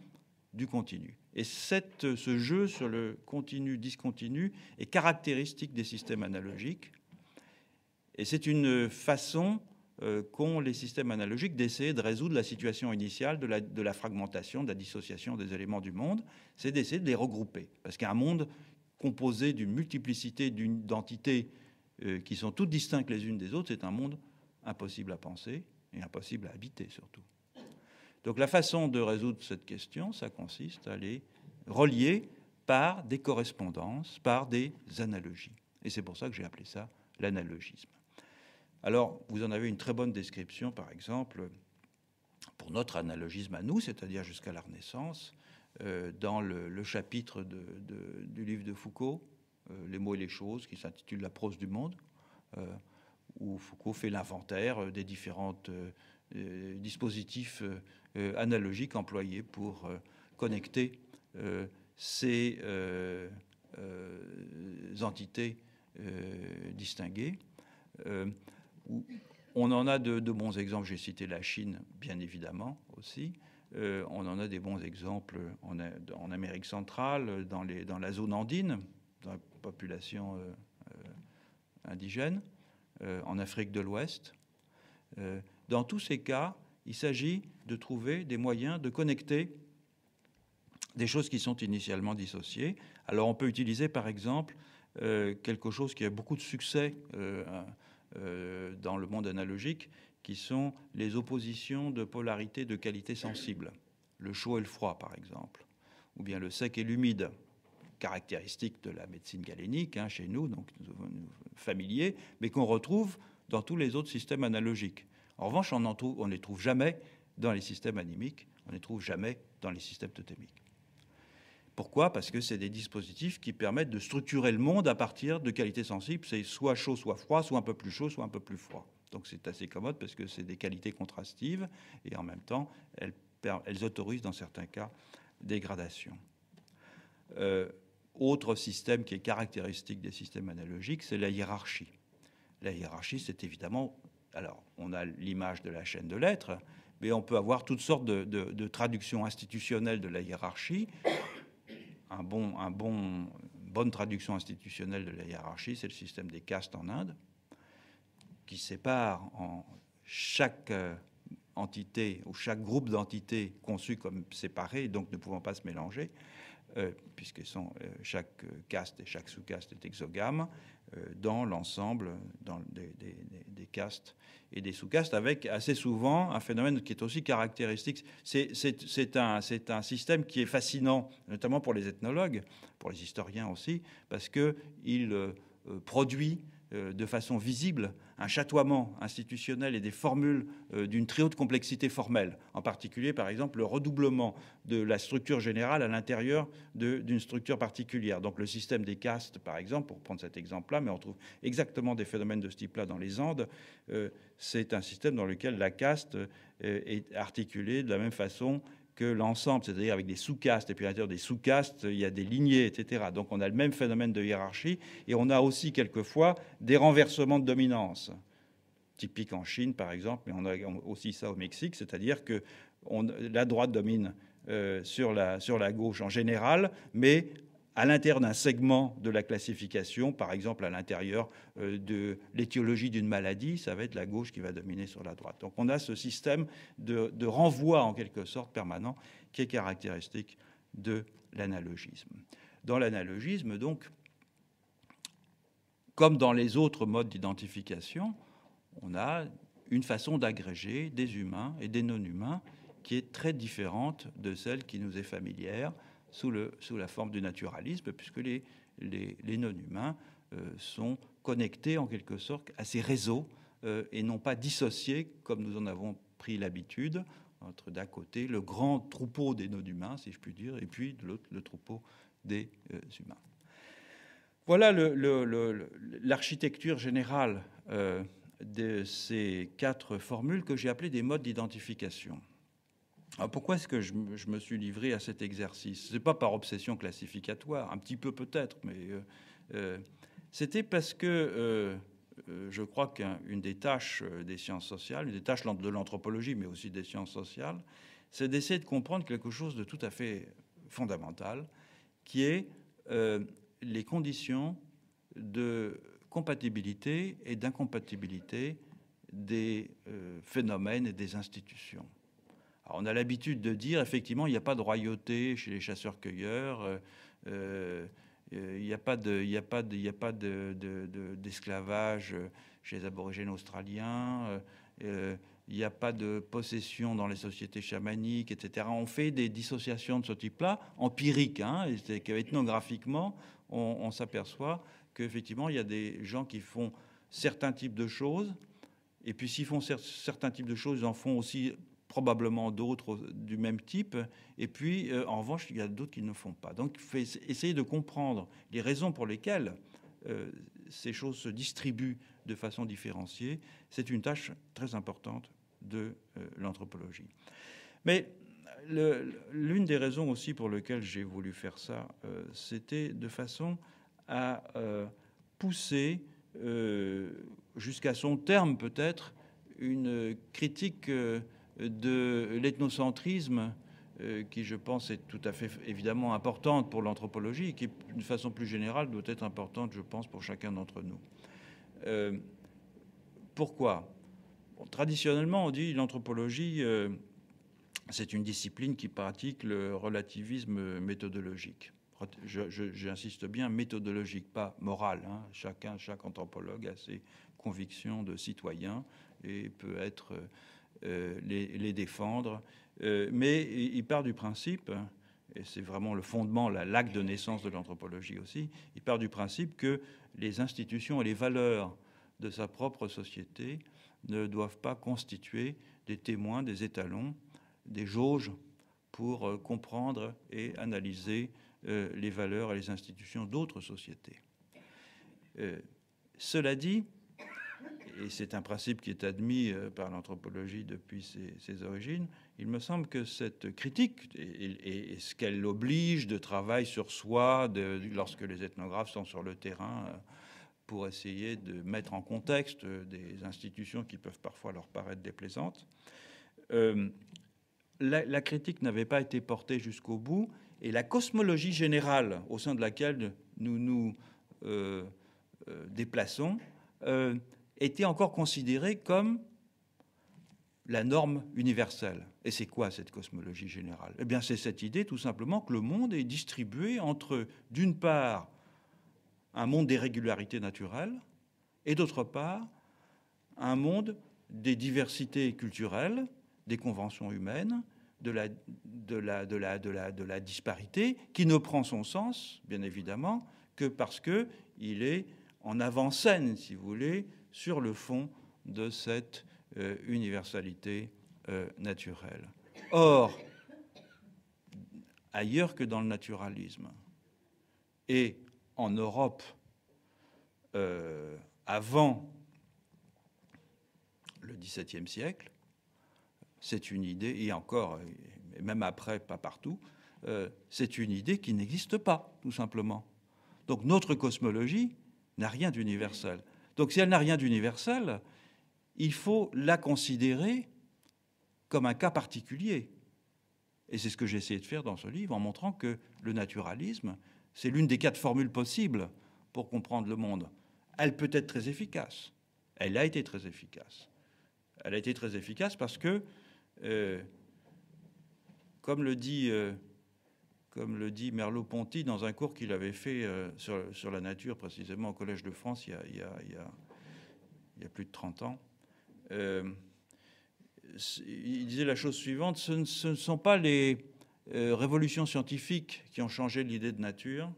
du continu. Et cette, ce jeu sur le continu-discontinu est caractéristique des systèmes analogiques. Et c'est une façon euh, qu'ont les systèmes analogiques d'essayer de résoudre la situation initiale de la, de la, fragmentation, de la dissociation des éléments du monde. C'est d'essayer de les regrouper. Parce qu'un monde composé d'une multiplicité d'entités euh, qui sont toutes distinctes les unes des autres, c'est un monde impossible à penser et impossible à habiter surtout. Donc la façon de résoudre cette question, ça consiste à les relier par des correspondances, par des analogies. Et c'est pour ça que j'ai appelé ça l'analogisme. Alors, vous en avez une très bonne description, par exemple, pour notre analogisme à nous, c'est-à-dire jusqu'à la Renaissance, euh, dans le, chapitre du livre de Foucault, euh, Les mots et les choses, qui s'intitule La prose du monde, euh, où Foucault fait l'inventaire des différents dispositifs analogiques employés pour connecter ces entités distinguées. on en a de bons exemples, j'ai cité la Chine, bien évidemment, aussi. Euh, on en a des bons exemples en, Amérique centrale, dans, la zone andine, dans la population euh, euh, indigène, en Afrique de l'Ouest. dans tous ces cas, il s'agit de trouver des moyens de connecter des choses qui sont initialement dissociées. Alors on peut utiliser par exemple quelque chose qui a beaucoup de succès dans le monde analogique, qui sont les oppositions de polarité de qualité sensible, le chaud et le froid par exemple, ou bien le sec et l'humide, caractéristiques de la médecine galénique hein, chez nous, donc familiers, mais qu'on retrouve dans tous les autres systèmes analogiques. En revanche, on ne les trouve jamais dans les systèmes animiques, on ne les trouve jamais dans les systèmes totémiques. Pourquoi Parce que c'est des dispositifs qui permettent de structurer le monde à partir de qualités sensibles. C'est soit chaud, soit froid, soit un peu plus chaud, soit un peu plus froid. Donc c'est assez commode parce que c'est des qualités contrastives et en même temps, elles, autorisent dans certains cas des gradations. Euh, autre système qui est caractéristique des systèmes analogiques, c'est la hiérarchie. La hiérarchie, c'est évidemment... Alors, on a l'image de la chaîne de lettres, mais on peut avoir toutes sortes de, traductions institutionnelles de la hiérarchie. Un bon, un bon, bonne traduction institutionnelle de la hiérarchie, c'est le système des castes en Inde, qui sépare en chaque euh, entité ou chaque groupe d'entités conçues comme séparées, donc ne pouvant pas se mélanger, euh, puisque sont, euh, chaque caste et chaque sous-caste est exogame, dans l'ensemble des, des, castes et des sous-castes, avec assez souvent un phénomène qui est aussi caractéristique. C'est un, un, système qui est fascinant, notamment pour les ethnologues, pour les historiens aussi, parce qu'il produit euh, de façon visible un chatoiement institutionnel et des formules euh, d'une très haute complexité formelle, en particulier par exemple le redoublement de la structure générale à l'intérieur d'une structure particulière. Donc le système des castes, par exemple, pour prendre cet exemple-là, mais on trouve exactement des phénomènes de ce type-là dans les Andes, euh, c'est un système dans lequel la caste est articulée de la même façon l'ensemble, c'est-à-dire avec des sous-castes, et puis à l'intérieur des sous-castes, il y a des lignées, etc. Donc on a le même phénomène de hiérarchie, et on a aussi quelquefois des renversements de dominance, typique en Chine par exemple, mais on a aussi ça au Mexique, c'est-à-dire que la droite domine euh, sur, la, sur la gauche en général, mais à l'intérieur d'un segment de la classification, par exemple à l'intérieur euh, de l'étiologie d'une maladie, ça va être la gauche qui va dominer sur la droite. Donc on a ce système de, de renvoi en quelque sorte permanent qui est caractéristique de l'analogisme. Dans l'analogisme, donc, comme dans les autres modes d'identification, on a une façon d'agréger des humains et des non-humains qui est très différente de celle qui nous est familière sous, la forme du naturalisme, puisque les, non-humains euh, sont connectés en quelque sorte à ces réseaux euh, et non pas dissociés comme nous en avons pris l'habitude entre d'un côté le grand troupeau des non-humains, si je puis dire, et puis de l'autre le troupeau des euh, humains. Voilà l'architecture générale de ces quatre formules que j'ai appelées des modes d'identification. Ah, pourquoi est-ce que je, me suis livré à cet exercice n'est pas par obsession classificatoire, un petit peu peut-être, mais euh, euh, c'était parce que euh, je crois qu'une des tâches des sciences sociales, une des tâches de l'anthropologie, mais aussi des sciences sociales, c'est d'essayer de comprendre quelque chose de tout à fait fondamental, qui est les conditions de compatibilité et d'incompatibilité des phénomènes et des institutions on a l'habitude de dire, effectivement, il n'y a pas de royauté chez les chasseurs-cueilleurs, euh, euh, euh, il n'y a pas de, il a pas de, y a pas de, d'esclavage chez les aborigènes australiens, il n'y a pas de possession dans les sociétés chamaniques, etc. On fait des dissociations de ce type-là, empiriques, hein, et ethnographiquement, on, on s'aperçoit qu'effectivement, il y a des gens qui font certains types de choses, et puis s'ils font certains types de choses, ils en font aussi probablement d'autres du même type. Et puis, euh, en revanche, il y a d'autres qui ne font pas. Donc, il essayer de comprendre les raisons pour lesquelles euh, ces choses se distribuent de façon différenciée. C'est une tâche très importante de euh, l'anthropologie. Mais l'une des raisons aussi pour lesquelles j'ai voulu faire ça, c'était de façon à pousser jusqu'à son terme peut-être une critique de l'ethnocentrisme euh, qui, je pense, est tout à fait évidemment importante pour l'anthropologie et qui, d'une façon plus générale, doit être importante, je pense, pour chacun d'entre nous. Euh, pourquoi Traditionnellement, on dit l'anthropologie, euh, c'est une discipline qui pratique le relativisme méthodologique. J'insiste bien, méthodologique, pas moral. Hein. Chacun, chaque anthropologue a ses convictions de citoyen et peut être... Euh, les, défendre. Euh, mais il part du principe, et c'est vraiment le fondement, la lac de naissance de l'anthropologie aussi, il part du principe que les institutions et les valeurs de sa propre société ne doivent pas constituer des témoins, des étalons, des jauges pour euh, comprendre et analyser les valeurs et les institutions d'autres sociétés. cela dit, et c'est un principe qui est admis euh, par l'anthropologie depuis ses, origines, il me semble que cette critique et, ce qu'elle oblige de travail sur soi de, lorsque les ethnographes sont sur le terrain euh, pour essayer de mettre en contexte euh, des institutions qui peuvent parfois leur paraître déplaisantes, la, critique n'avait pas été portée jusqu'au bout et la cosmologie générale au sein de laquelle nous nous déplaçons était encore considérée comme la norme universelle. Et c'est quoi cette cosmologie générale Eh bien, c'est cette idée tout simplement que le monde est distribué entre, d'une part, un monde des régularités naturelles et, d'autre part, un monde des diversités culturelles, des conventions humaines, de la, de la, disparité, qui ne prend son sens, bien évidemment, que parce qu'il est en avant-scène, si vous voulez, sur le fond de cette euh, universalité euh, naturelle. Or, ailleurs que dans le naturalisme, et en Europe, euh, avant le XVIIe siècle, c'est une idée, et encore, et même après, pas partout, c'est une idée qui n'existe pas, tout simplement. Donc notre cosmologie n'a rien d'universel. Donc si elle n'a rien d'universel, il faut la considérer comme un cas particulier. Et c'est ce que j'ai essayé de faire dans ce livre en montrant que le naturalisme, c'est l'une des quatre formules possibles pour comprendre le monde. Elle peut être très efficace. Elle a été très efficace. Elle a été très efficace parce que, euh, comme le dit euh, comme le dit Merleau-Ponty dans un cours qu'il avait fait euh, sur, la nature, précisément au Collège de France, il y a, il plus de 30 ans. Euh, il disait la chose suivante, ce ne, sont pas les euh, révolutions scientifiques qui ont changé l'idée de nature,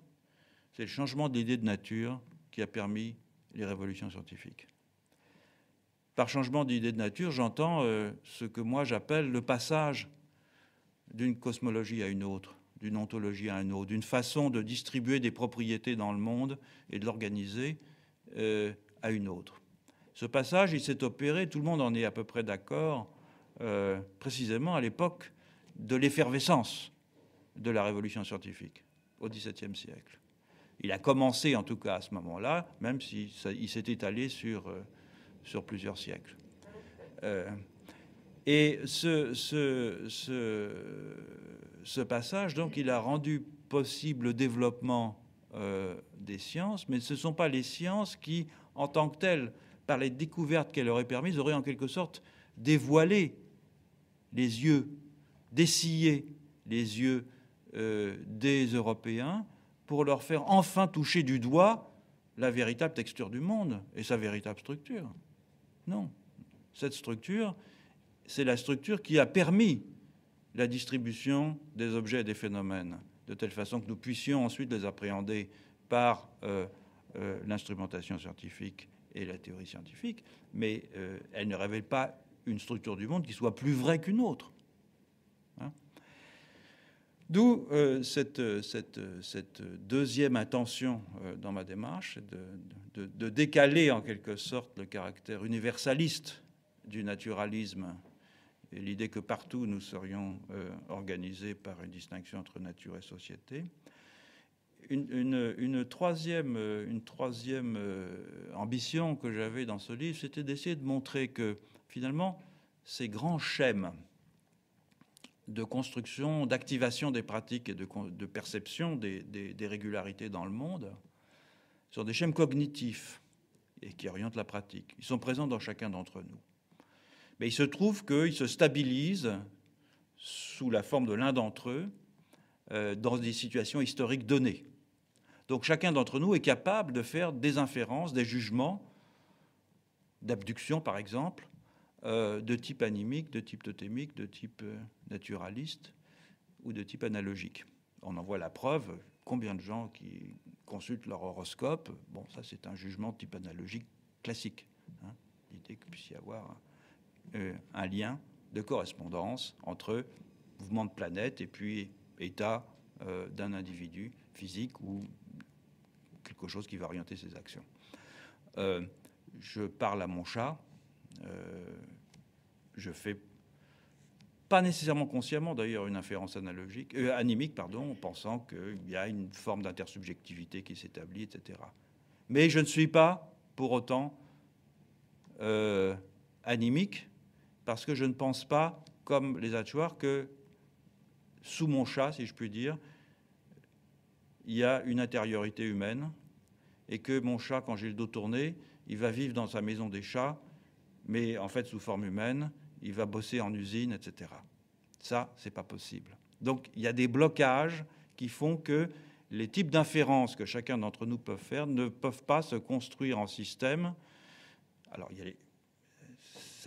c'est le changement de l'idée de nature qui a permis les révolutions scientifiques. Par changement d'idée de nature, j'entends ce que moi j'appelle le passage d'une cosmologie à une autre d'une ontologie à un autre, d'une façon de distribuer des propriétés dans le monde et de l'organiser euh, à une autre. Ce passage, il s'est opéré, tout le monde en est à peu près d'accord, euh, précisément à l'époque de l'effervescence de la révolution scientifique au XVIIe siècle. Il a commencé en tout cas à ce moment-là, même s'il s'est étalé sur, euh, sur plusieurs siècles. et ce, ce ce passage, donc, il a rendu possible le développement euh, des sciences, mais ce ne sont pas les sciences qui, en tant que telles, par les découvertes qu'elles auraient permises, auraient en quelque sorte dévoilé les yeux, dessillé les yeux euh, des Européens pour leur faire enfin toucher du doigt la véritable texture du monde et sa véritable structure. Non. Cette structure, c'est la structure qui a permis la distribution des objets et des phénomènes, de telle façon que nous puissions ensuite les appréhender par euh, euh, l'instrumentation scientifique et la théorie scientifique, mais euh, elle ne révèle pas une structure du monde qui soit plus vraie qu'une autre. Hein. D'où cette, cette, deuxième intention dans ma démarche, de, de décaler en quelque sorte le caractère universaliste du naturalisme et l'idée que partout nous serions euh, organisés par une distinction entre nature et société. Une, troisième, euh, euh, ambition que j'avais dans ce livre, c'était d'essayer de montrer que finalement, ces grands schèmes de construction, d'activation des pratiques et de, perception des, des, régularités dans le monde sont des schèmes cognitifs et qui orientent la pratique. Ils sont présents dans chacun d'entre nous. Mais il se trouve qu'ils se stabilisent sous la forme de l'un d'entre eux euh, dans des situations historiques données. Donc chacun d'entre nous est capable de faire des inférences, des jugements, d'abduction par exemple, euh, de type animique, de type totémique, de type euh, naturaliste ou de type analogique. On en voit la preuve. Combien de gens qui consultent leur horoscope Bon, ça c'est un jugement de type analogique classique. Hein. L'idée qu'il puisse y avoir euh, un lien de correspondance entre mouvement de planète et puis état euh, d'un individu physique ou quelque chose qui va orienter ses actions. Euh, je parle à mon chat, je fais pas nécessairement consciemment d'ailleurs une inférence analogique, animique, pardon, en pensant qu'il y a une forme d'intersubjectivité qui s'établit, etc. Mais je ne suis pas pour autant animique parce que je ne pense pas, comme les Hatchoirs, que sous mon chat, si je puis dire, il y a une intériorité humaine et que mon chat, quand j'ai le dos tourné, il va vivre dans sa maison des chats, mais en fait sous forme humaine, il va bosser en usine, etc. Ça, c'est pas possible. Donc il y a des blocages qui font que les types d'inférences que chacun d'entre nous peut faire ne peuvent pas se construire en système. Alors il y a les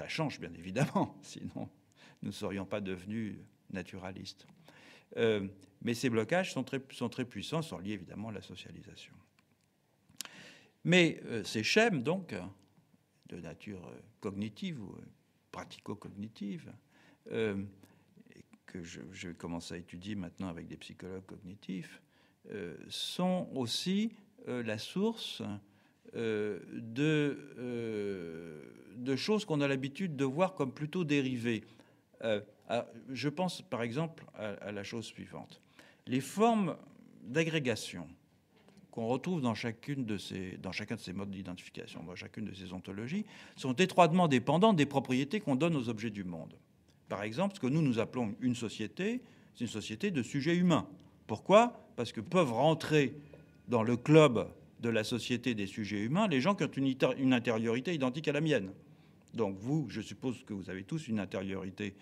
change bien évidemment, (laughs) sinon nous ne serions pas devenus naturalistes. Euh, mais ces blocages sont très, sont très puissants, sont liés évidemment à la socialisation. Mais euh, ces schèmes, donc, de nature cognitive ou pratico-cognitive, euh, que je, je, commence à étudier maintenant avec des psychologues cognitifs, sont aussi la source euh, euh, de, choses qu'on a l'habitude de voir comme plutôt dérivées. Euh, je pense par exemple à, la chose suivante. Les formes d'agrégation qu'on retrouve dans, chacune de ces, dans chacun de ces modes d'identification, dans chacune de ces ontologies, sont étroitement dépendantes des propriétés qu'on donne aux objets du monde. Par exemple, ce que nous nous appelons une société, c'est une société de sujets humains. Pourquoi Parce que peuvent rentrer dans le club de la société des sujets humains les gens qui ont une, intériorité identique à la mienne. Donc vous, je suppose que vous avez tous une intériorité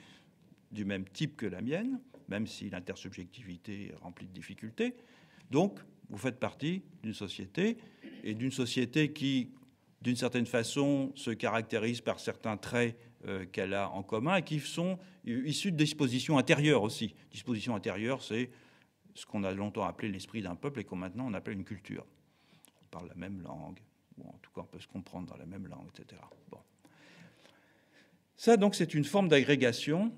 du même type que la mienne, même si l'intersubjectivité est remplie de difficultés. Donc vous faites partie d'une société, et d'une société qui, d'une certaine façon, se caractérise par certains traits euh, qu'elle a en commun et qui sont issus de dispositions intérieures aussi. Dispositions intérieures, c'est ce qu'on a longtemps appelé l'esprit d'un peuple et qu'on maintenant on appelle une culture par la même langue, ou en tout cas on peut se comprendre dans la même langue, etc. Ça, donc, c'est une forme d'agrégation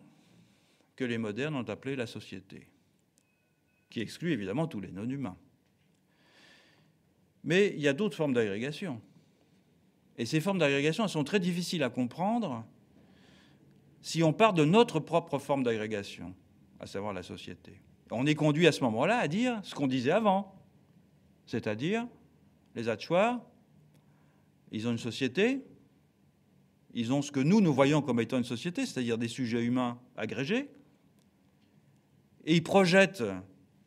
que les modernes ont appelée la société, qui exclut évidemment tous les non-humains. Mais il y a d'autres formes d'agrégation. Et ces formes d'agrégation, elles sont très difficiles à comprendre si on part de notre propre forme d'agrégation, à savoir la société. On est conduit à ce moment-là à dire ce qu'on disait avant, c'est-à-dire les Hatchoirs, ils ont une société, ils ont ce que nous, nous voyons comme étant une société, c'est-à-dire des sujets humains agrégés, et ils projettent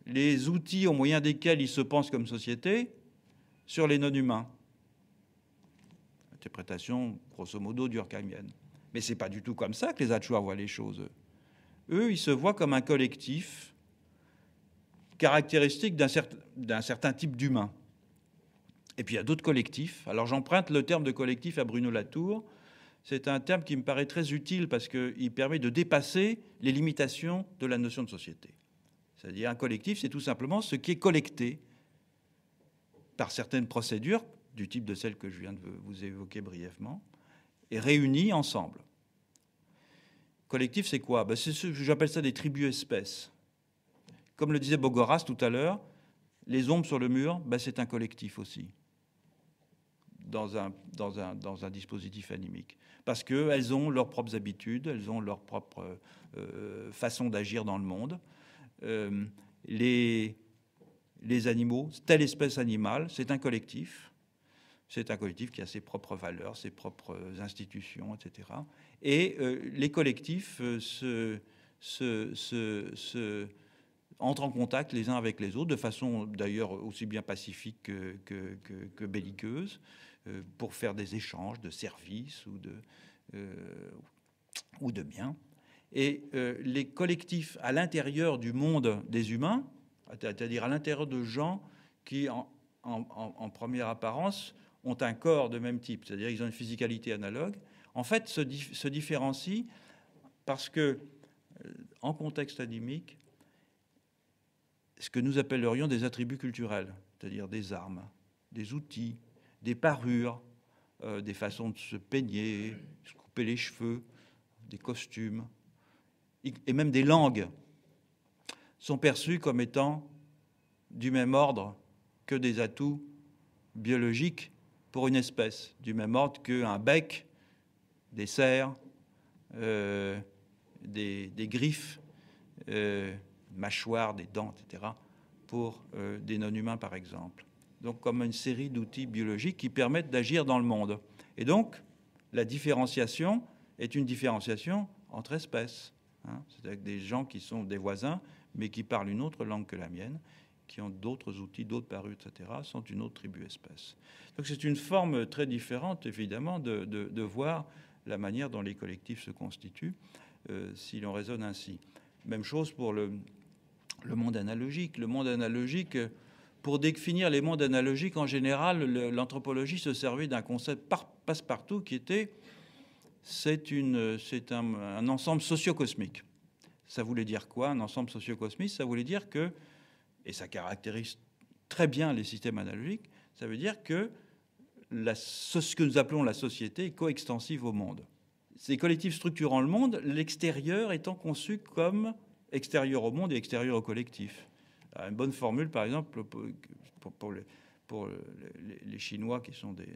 les outils au moyen desquels ils se pensent comme société sur les non-humains. Interprétation, grosso modo, durkheimienne. Mais ce n'est pas du tout comme ça que les Hatchoirs voient les choses. Eux, ils se voient comme un collectif caractéristique d'un certain type d'humain. Et puis il y a d'autres collectifs. Alors j'emprunte le terme de collectif à Bruno Latour. C'est un terme qui me paraît très utile parce qu'il permet de dépasser les limitations de la notion de société. C'est-à-dire un collectif, c'est tout simplement ce qui est collecté par certaines procédures, du type de celles que je viens de vous évoquer brièvement, et réuni ensemble. Collectif, c'est quoi ben, J'appelle ça des tribus-espèces. Comme le disait Bogoras tout à l'heure, les ombres sur le mur, ben, c'est un collectif aussi dans un, dans un, dans un dispositif animique. Parce qu'elles ont leurs propres habitudes, elles ont leur propre euh, façon d'agir dans le monde. Euh, les, les animaux, telle espèce animale, c'est un collectif. C'est un collectif qui a ses propres valeurs, ses propres institutions, etc. Et euh, les collectifs se, se, se, se entrent en contact les uns avec les autres, de façon d'ailleurs aussi bien pacifique que, que belliqueuse. Euh, pour faire des échanges de services ou de, euh, ou de biens. Et euh, les collectifs à l'intérieur du monde des humains, c'est-à-dire à, l'intérieur de gens qui, en, première apparence, ont un corps de même type, c'est-à-dire ils ont une physicalité analogue, en fait se, se différencient parce que, en contexte animique, ce que nous appellerions des attributs culturels, c'est-à-dire des armes, des outils, des parures, euh, des façons de se peigner, se couper les cheveux, des costumes, et même des langues, sont perçues comme étant du même ordre que des atouts biologiques pour une espèce, du même ordre qu'un bec, des serres, euh, des, griffes, euh, mâchoires, des dents, etc., pour euh, des non-humains, par exemple donc comme une série d'outils biologiques qui permettent d'agir dans le monde. Et donc, la différenciation est une différenciation entre espèces. à hein. C'est que des gens qui sont des voisins, mais qui parlent une autre langue que la mienne, qui ont d'autres outils, d'autres parus, etc., sont une autre tribu-espèce. Donc c'est une forme très différente, évidemment, de, voir la manière dont les collectifs se constituent, euh, si l'on raisonne ainsi. Même chose pour le monde analogique. Le monde analogique, pour définir les mondes analogiques, en général, l'anthropologie se servait d'un concept passe-partout qui était c'est un, un ensemble sociocosmique. Ça voulait dire quoi Un ensemble sociocosmique, ça voulait dire que, et ça caractérise très bien les systèmes analogiques, ça veut dire que ce que nous appelons la société est coextensive au monde. Ces collectifs structurant le monde, l'extérieur étant conçu comme extérieur au monde et extérieur au collectif une bonne formule, par exemple, pour, les, Chinois qui sont des,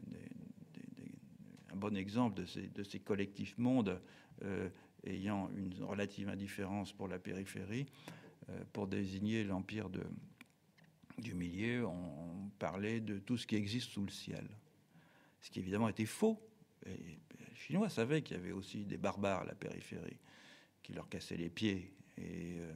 un bon exemple de ces, collectifs mondes euh, ayant une relative indifférence pour la périphérie. Euh, pour désigner l'empire du milieu, on, parlait de tout ce qui existe sous le ciel. Ce qui évidemment était faux. les Chinois savaient qu'il y avait aussi des barbares à la périphérie qui leur cassaient les pieds et euh,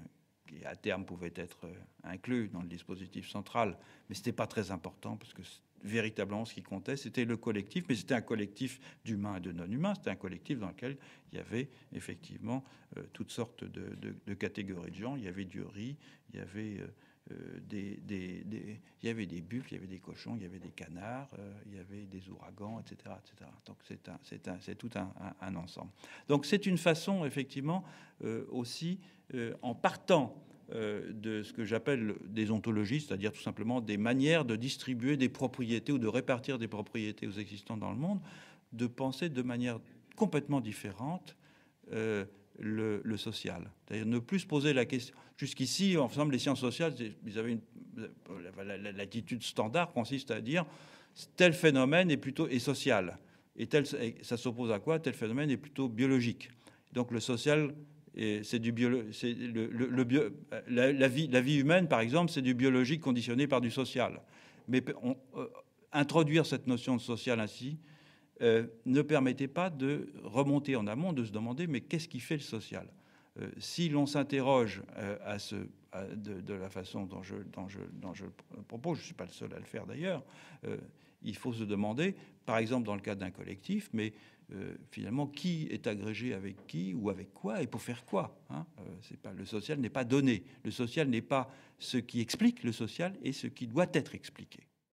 qui à terme pouvait être euh, inclus dans le dispositif central. Mais ce n'était pas très important parce que véritablement ce qui comptait, c'était le collectif, mais c'était un collectif d'humains et de non-humains, c'était un collectif dans lequel il y avait effectivement euh, toutes sortes de, catégories de gens. Il y avait du riz, il y avait... Euh, des, il y avait des buffles, il y avait des cochons, il y avait des canards, il y avait des ouragans, etc. Donc c'est, un, un, c'est tout un, ensemble. Donc c'est une façon, effectivement, aussi euh, en partant euh, de ce que j'appelle des ontologies, c'est-à-dire tout simplement des manières de distribuer des propriétés ou de répartir des propriétés aux existants dans le monde, de penser de manière complètement différente euh, le, social. C'est-à-dire ne plus poser la question. Jusqu'ici, en ensemble, les sciences sociales, ils avaient l'attitude standard consiste à dire tel phénomène est plutôt social et tel, ça s'oppose à quoi Tel phénomène est plutôt biologique. Donc le social c'est du bio, le, la, vie, la vie humaine, par exemple, c'est du biologique conditionné par du social. Mais euh, introduire cette notion de social ainsi euh, ne permettait pas de remonter en amont, de se demander mais qu'est-ce qui fait le social euh, Si l'on s'interroge à de, la façon dont je, le je, propose, je ne suis pas le seul à le faire d'ailleurs, il faut se demander, par exemple dans le cadre d'un collectif, mais euh, finalement qui est agrégé avec qui ou avec quoi et pour faire quoi. Hein euh, pas, le social n'est pas donné. Le social n'est pas ce qui explique le social et ce qui doit être expliqué.